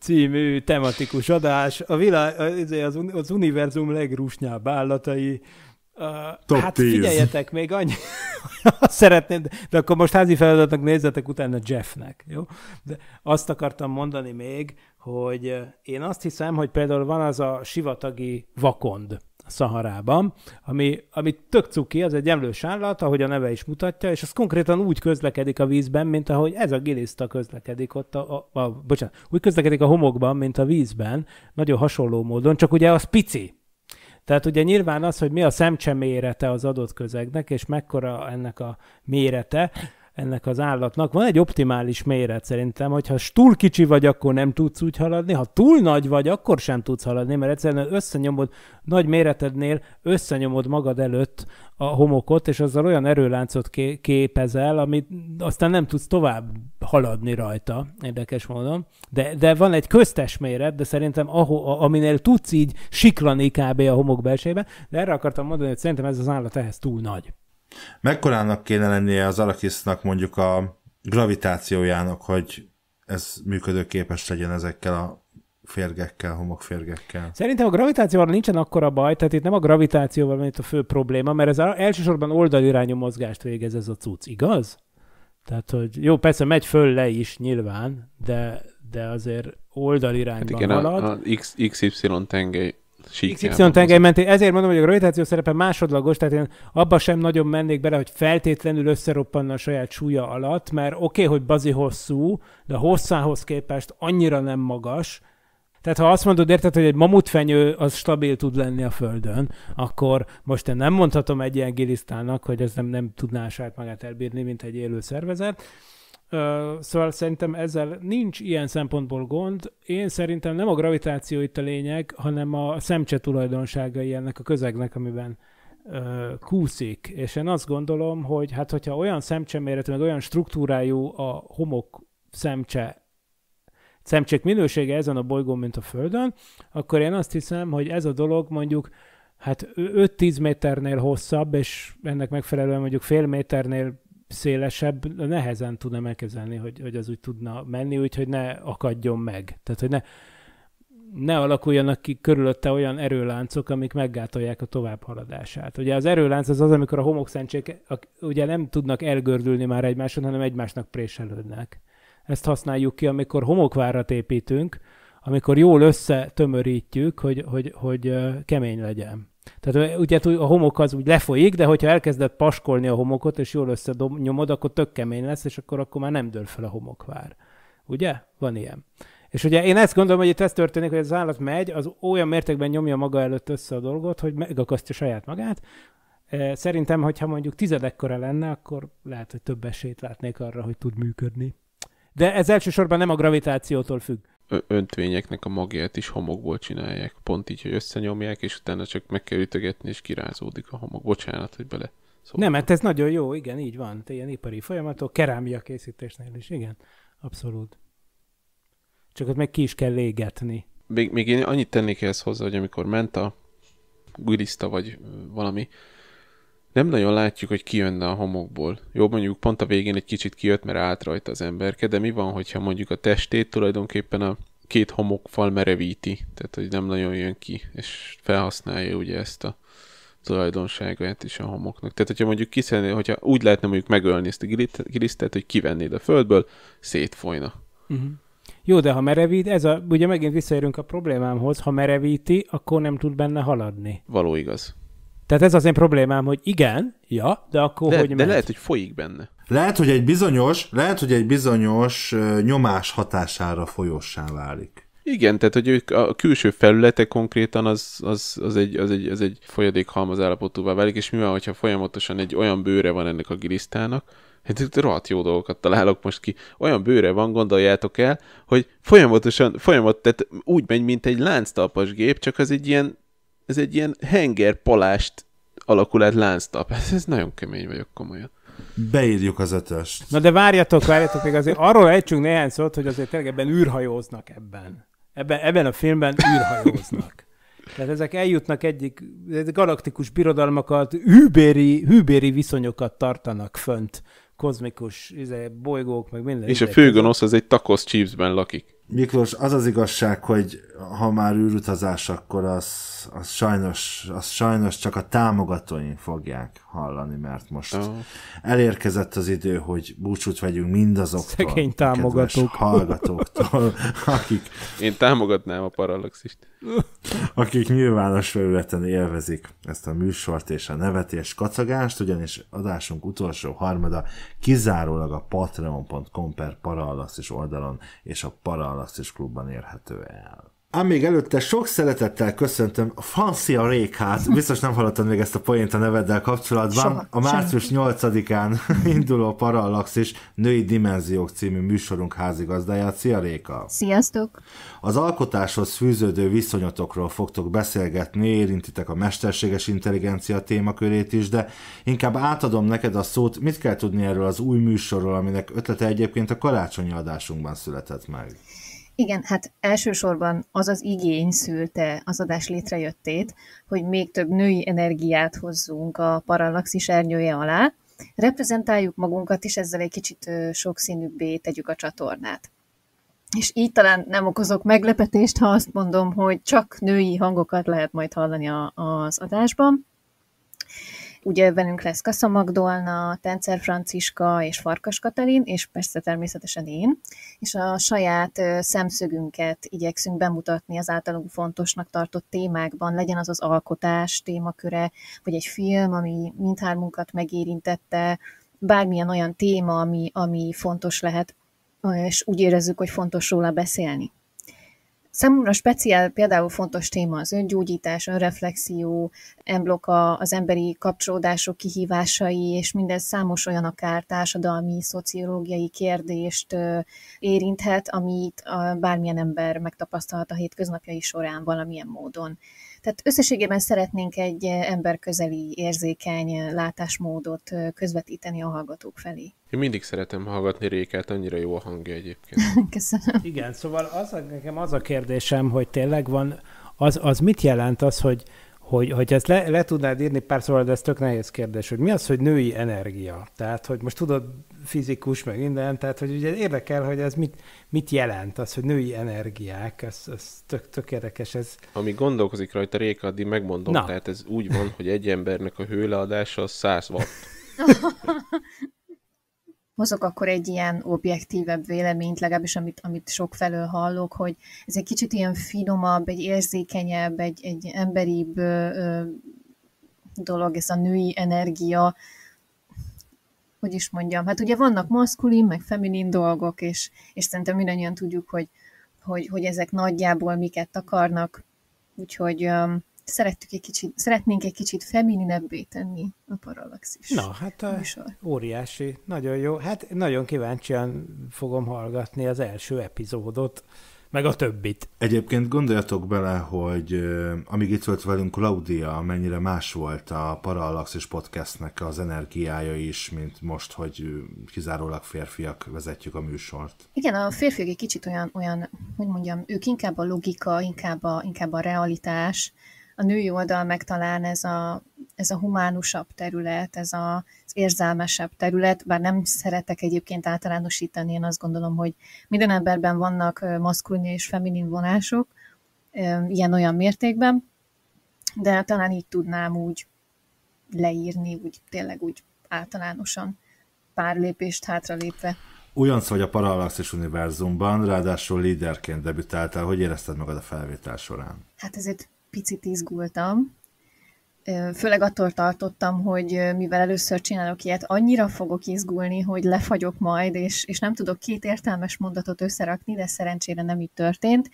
Speaker 1: című tematikus adás. A világ, az, az univerzum legrusnyább állatai, Top hát 10. figyeljetek még annyi, szeretném, de, de akkor most házi feladatnak nézzetek utána Jeffnek, jó? De azt akartam mondani még, hogy én azt hiszem, hogy például van az a sivatagi vakond a Szaharában, ami, ami tök cuki, az egy emlős állat, ahogy a neve is mutatja, és az konkrétan úgy közlekedik a vízben, mint ahogy ez a giliszta közlekedik ott a, a, a bocsánat, úgy közlekedik a homokban, mint a vízben, nagyon hasonló módon, csak ugye az pici, tehát ugye nyilván az, hogy mi a szemcse mérete az adott közegnek, és mekkora ennek a mérete, ennek az állatnak. Van egy optimális méret szerintem, hogyha túl kicsi vagy, akkor nem tudsz úgy haladni, ha túl nagy vagy, akkor sem tudsz haladni, mert egyszerűen összenyomod, nagy méretednél összenyomod magad előtt a homokot, és azzal olyan erőláncot ké- képezel, amit aztán nem tudsz tovább haladni rajta, érdekes módon. De, de van egy köztes méret, de szerintem aho, a, aminél tudsz így siklani kb. a homok belsejében, de erre akartam mondani, hogy szerintem ez az állat ehhez túl nagy.
Speaker 2: Mekkorának kéne lennie az Arakisznak mondjuk a gravitációjának, hogy ez működőképes legyen ezekkel a férgekkel, homokférgekkel.
Speaker 1: Szerintem a gravitációval nincsen akkora baj, tehát itt nem a gravitációval van itt a fő probléma, mert ez elsősorban oldalirányú mozgást végez ez a cucc, igaz? Tehát, hogy jó, persze megy föl le is nyilván, de, de azért oldalirányban hát igen, halad.
Speaker 3: A, a XY tengely XY tengely
Speaker 1: mentén. Ezért mondom, hogy a gravitáció szerepe másodlagos, tehát én abba sem nagyon mennék bele, hogy feltétlenül összeroppanna a saját súlya alatt, mert oké, okay, hogy bazi hosszú, de a hosszához képest annyira nem magas, tehát ha azt mondod, érted, hogy egy mamutfenyő az stabil tud lenni a földön, akkor most én nem mondhatom egy ilyen gilisztának, hogy ez nem, nem tudná saját magát elbírni, mint egy élő szervezet, Szóval szerintem ezzel nincs ilyen szempontból gond. Én szerintem nem a gravitáció itt a lényeg, hanem a szemcse tulajdonságai ennek a közegnek, amiben kúszik. És én azt gondolom, hogy hát hogyha olyan szemcseméretű, meg olyan struktúrájú a homok szemcse, szemcsék minősége ezen a bolygón, mint a Földön, akkor én azt hiszem, hogy ez a dolog mondjuk hát 5-10 méternél hosszabb, és ennek megfelelően mondjuk fél méternél szélesebb, nehezen tudnám elkezelni, hogy, hogy az úgy tudna menni, úgyhogy ne akadjon meg. Tehát, hogy ne, ne alakuljanak ki körülötte olyan erőláncok, amik meggátolják a továbbhaladását. Ugye az erőlánc az az, amikor a homokszentség ugye nem tudnak elgördülni már egymáson, hanem egymásnak préselődnek. Ezt használjuk ki, amikor homokvárat építünk, amikor jól összetömörítjük, hogy, hogy, hogy kemény legyen. Tehát ugye a homok az úgy lefolyik, de hogyha elkezded paskolni a homokot, és jól összenyomod, akkor tök kemény lesz, és akkor, akkor már nem dől fel a homokvár. Ugye? Van ilyen. És ugye én ezt gondolom, hogy itt ez történik, hogy az állat megy, az olyan mértékben nyomja maga előtt össze a dolgot, hogy megakasztja saját magát. Szerintem, hogyha mondjuk tizedekkora lenne, akkor lehet, hogy több esélyt látnék arra, hogy tud működni. De ez elsősorban nem a gravitációtól függ
Speaker 3: öntvényeknek a magját is homokból csinálják. Pont így, hogy összenyomják, és utána csak meg kell ütögetni, és kirázódik a homok. Bocsánat, hogy bele
Speaker 1: Szóval. Nem, hát ez nagyon jó, igen, így van. Te ilyen ipari folyamatok, kerámia készítésnél is, igen, abszolút. Csak ott meg ki is kell légetni.
Speaker 3: Még, még én annyit tennék ehhez hozzá, hogy amikor ment a guliszta vagy valami, nem nagyon látjuk, hogy kijönne a homokból. Jó, mondjuk pont a végén egy kicsit kijött, mert állt rajta az emberke, de mi van, hogyha mondjuk a testét tulajdonképpen a két homokfal merevíti, tehát hogy nem nagyon jön ki, és felhasználja ugye ezt a tulajdonságát is a homoknak. Tehát, hogyha mondjuk kiszenné, hogyha úgy lehetne mondjuk megölni ezt a gilisztet, hogy kivennéd a földből, szétfolyna.
Speaker 1: Uh-huh. Jó, de ha merevít, ez a, ugye megint visszaérünk a problémámhoz, ha merevíti, akkor nem tud benne haladni.
Speaker 3: Való igaz.
Speaker 1: Tehát ez az én problémám, hogy igen, ja, de akkor de, hogy
Speaker 2: De lehet,
Speaker 3: hogy folyik benne. Lehet,
Speaker 2: hogy egy bizonyos, lehet, hogy egy bizonyos nyomás hatására folyossá válik. Igen, tehát hogy
Speaker 3: ők a külső felülete konkrétan az, az, az, egy, az, egy, az egy folyadékhalmaz állapotúvá válik, és mivel, hogyha folyamatosan egy olyan bőre van ennek a gilisztának, Hát itt rohadt jó dolgokat találok most ki. Olyan bőre van, gondoljátok el, hogy folyamatosan, folyamat, tehát úgy megy, mint egy lánctalpas gép, csak az egy ilyen ez egy ilyen hengerpalást alakul egy lánctap. Ez, hát ez nagyon kemény vagyok komolyan. Beírjuk az ötöst.
Speaker 1: Na de várjatok, várjatok még azért. Arról ejtsünk néhány szót, hogy azért tényleg ebben űrhajóznak ebben. Ebben, ebben a filmben űrhajóznak. Tehát ezek eljutnak egyik galaktikus birodalmakat, hűbéri, hűbéri viszonyokat tartanak fönt, kozmikus izé, bolygók, meg minden.
Speaker 3: És a főgonosz az egy takos Chiefsben lakik.
Speaker 2: Miklós, az az igazság, hogy ha már űrutazás, akkor az, az, sajnos, az sajnos csak a támogatóink fogják hallani, mert most oh. elérkezett az idő, hogy búcsút vegyünk mindazoktól. Szegény támogatók. hallgatóktól, akik... Én támogatnám a
Speaker 3: Parallaxist.
Speaker 2: Akik nyilvános felületen élvezik ezt a műsort és a nevetés kacagást, ugyanis adásunk utolsó harmada kizárólag a patreon.com per parallaxis oldalon és a parallaxis klubban érhető el. Ám még előtte sok szeretettel köszöntöm Francia Rékház, biztos nem hallottad még ezt a poént a neveddel kapcsolatban, soha, a március 8-án induló Parallax és Női Dimenziók című műsorunk házigazdáját. Szia Réka! Sziasztok! Az alkotáshoz fűződő viszonyatokról fogtok beszélgetni, érintitek a mesterséges intelligencia témakörét is, de inkább átadom neked a szót, mit kell tudni erről az új műsorról, aminek ötlete egyébként a karácsonyi adásunkban született meg.
Speaker 4: Igen, hát elsősorban az az igény szülte az adás létrejöttét, hogy még több női energiát hozzunk a parallaxis ernyője alá, reprezentáljuk magunkat, és ezzel egy kicsit sokszínűbbé tegyük a csatornát. És így talán nem okozok meglepetést, ha azt mondom, hogy csak női hangokat lehet majd hallani a, az adásban. Ugye velünk lesz Kassa Magdolna, Tencer Franciska és Farkas Katalin, és persze természetesen én, és a saját szemszögünket igyekszünk bemutatni az általunk fontosnak tartott témákban, legyen az az alkotás témaköre, vagy egy film, ami mindhármunkat megérintette, bármilyen olyan téma, ami, ami fontos lehet, és úgy érezzük, hogy fontos róla beszélni. Számomra speciál például fontos téma az öngyógyítás, önreflexió, embloka, az emberi kapcsolódások kihívásai, és minden számos olyan akár társadalmi, szociológiai kérdést érinthet, amit bármilyen ember megtapasztalhat a hétköznapjai során valamilyen módon. Tehát összességében szeretnénk egy emberközeli, érzékeny látásmódot közvetíteni a hallgatók felé.
Speaker 3: Én mindig szeretem hallgatni Rékát, annyira jó a hangja egyébként.
Speaker 1: Köszönöm. Igen, szóval az, nekem az a kérdésem, hogy tényleg van, az, az mit jelent az, hogy, hogy, hogy ezt le, le tudnád írni pár szóval, de ez tök nehéz kérdés, hogy mi az, hogy női energia? Tehát, hogy most tudod, fizikus, meg minden, tehát, hogy ugye érdekel, hogy ez mit, mit jelent, az, hogy női energiák, ez, ez tök, tök érdekes. Ez...
Speaker 3: Ami gondolkozik rajta Réka, addig megmondom, Na. tehát ez úgy van, hogy egy embernek a hőleadása 100 watt.
Speaker 4: hozok akkor egy ilyen objektívebb véleményt, legalábbis amit, amit sok felől hallok, hogy ez egy kicsit ilyen finomabb, egy érzékenyebb, egy, egy emberibb ö, ö, dolog, ez a női energia, hogy is mondjam, hát ugye vannak maszkulin, meg feminin dolgok, és, és szerintem mindannyian tudjuk, hogy, hogy, hogy ezek nagyjából miket akarnak, úgyhogy Ö, szerettük egy kicsit, szeretnénk egy kicsit femininebbé tenni a paralaxis Na,
Speaker 1: hát a eh, műsor. óriási, nagyon jó. Hát nagyon kíváncsian fogom hallgatni az első epizódot, meg a
Speaker 2: többit. Egyébként gondoljatok bele, hogy eh, amíg itt volt velünk Claudia, mennyire más volt a Parallaxis podcastnek az energiája is, mint most, hogy eh, kizárólag férfiak
Speaker 4: vezetjük a műsort. Igen, a férfiak egy kicsit olyan, olyan hogy mondjam, ők inkább a logika, inkább a, inkább a realitás, a női oldal meg ez a, ez a humánusabb terület, ez a, az érzelmesebb terület, bár nem szeretek egyébként általánosítani, én azt gondolom, hogy minden emberben vannak maszkulin és feminin vonások, ilyen-olyan mértékben, de talán így tudnám úgy leírni, úgy tényleg úgy általánosan pár lépést hátralépve.
Speaker 2: Ugyanaz vagy a Parallaxis univerzumban, ráadásul líderként debütáltál, hogy érezted magad a felvétel során?
Speaker 4: Hát ez egy picit izgultam, főleg attól tartottam, hogy mivel először csinálok ilyet, annyira fogok izgulni, hogy lefagyok majd, és, és nem tudok két értelmes mondatot összerakni, de szerencsére nem így történt,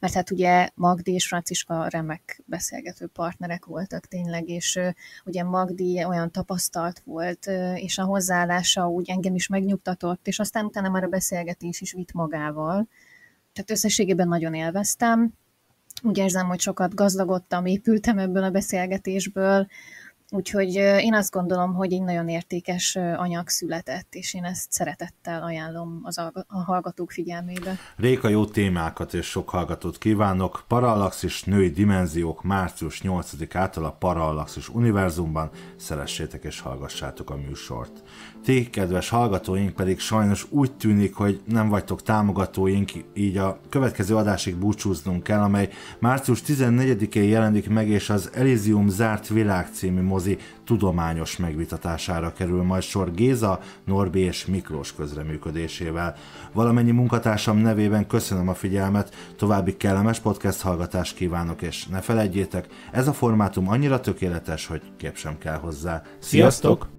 Speaker 4: mert hát ugye Magdi és Franciska remek beszélgető partnerek voltak tényleg, és ugye Magdi olyan tapasztalt volt, és a hozzáállása úgy engem is megnyugtatott, és aztán utána már a beszélgetés is vitt magával. Tehát összességében nagyon élveztem, úgy érzem, hogy sokat gazdagodtam, épültem ebből a beszélgetésből, úgyhogy én azt gondolom, hogy egy nagyon értékes anyag született, és én ezt szeretettel ajánlom az a hallgatók figyelmébe.
Speaker 2: Réka jó témákat és sok hallgatót kívánok. Parallaxis női dimenziók március 8 át a Parallaxis univerzumban. Szeressétek és hallgassátok a műsort. Ti, kedves hallgatóink pedig sajnos úgy tűnik, hogy nem vagytok támogatóink, így a következő adásig búcsúznunk kell, amely március 14-én jelenik meg, és az Elysium Zárt Világ című mozi tudományos megvitatására kerül majd sor Géza, Norbi és Miklós közreműködésével. Valamennyi munkatársam nevében köszönöm a figyelmet, további kellemes podcast hallgatást kívánok, és ne felejtjétek, ez a formátum annyira tökéletes, hogy kép sem kell hozzá. Sziasztok! Sziasztok!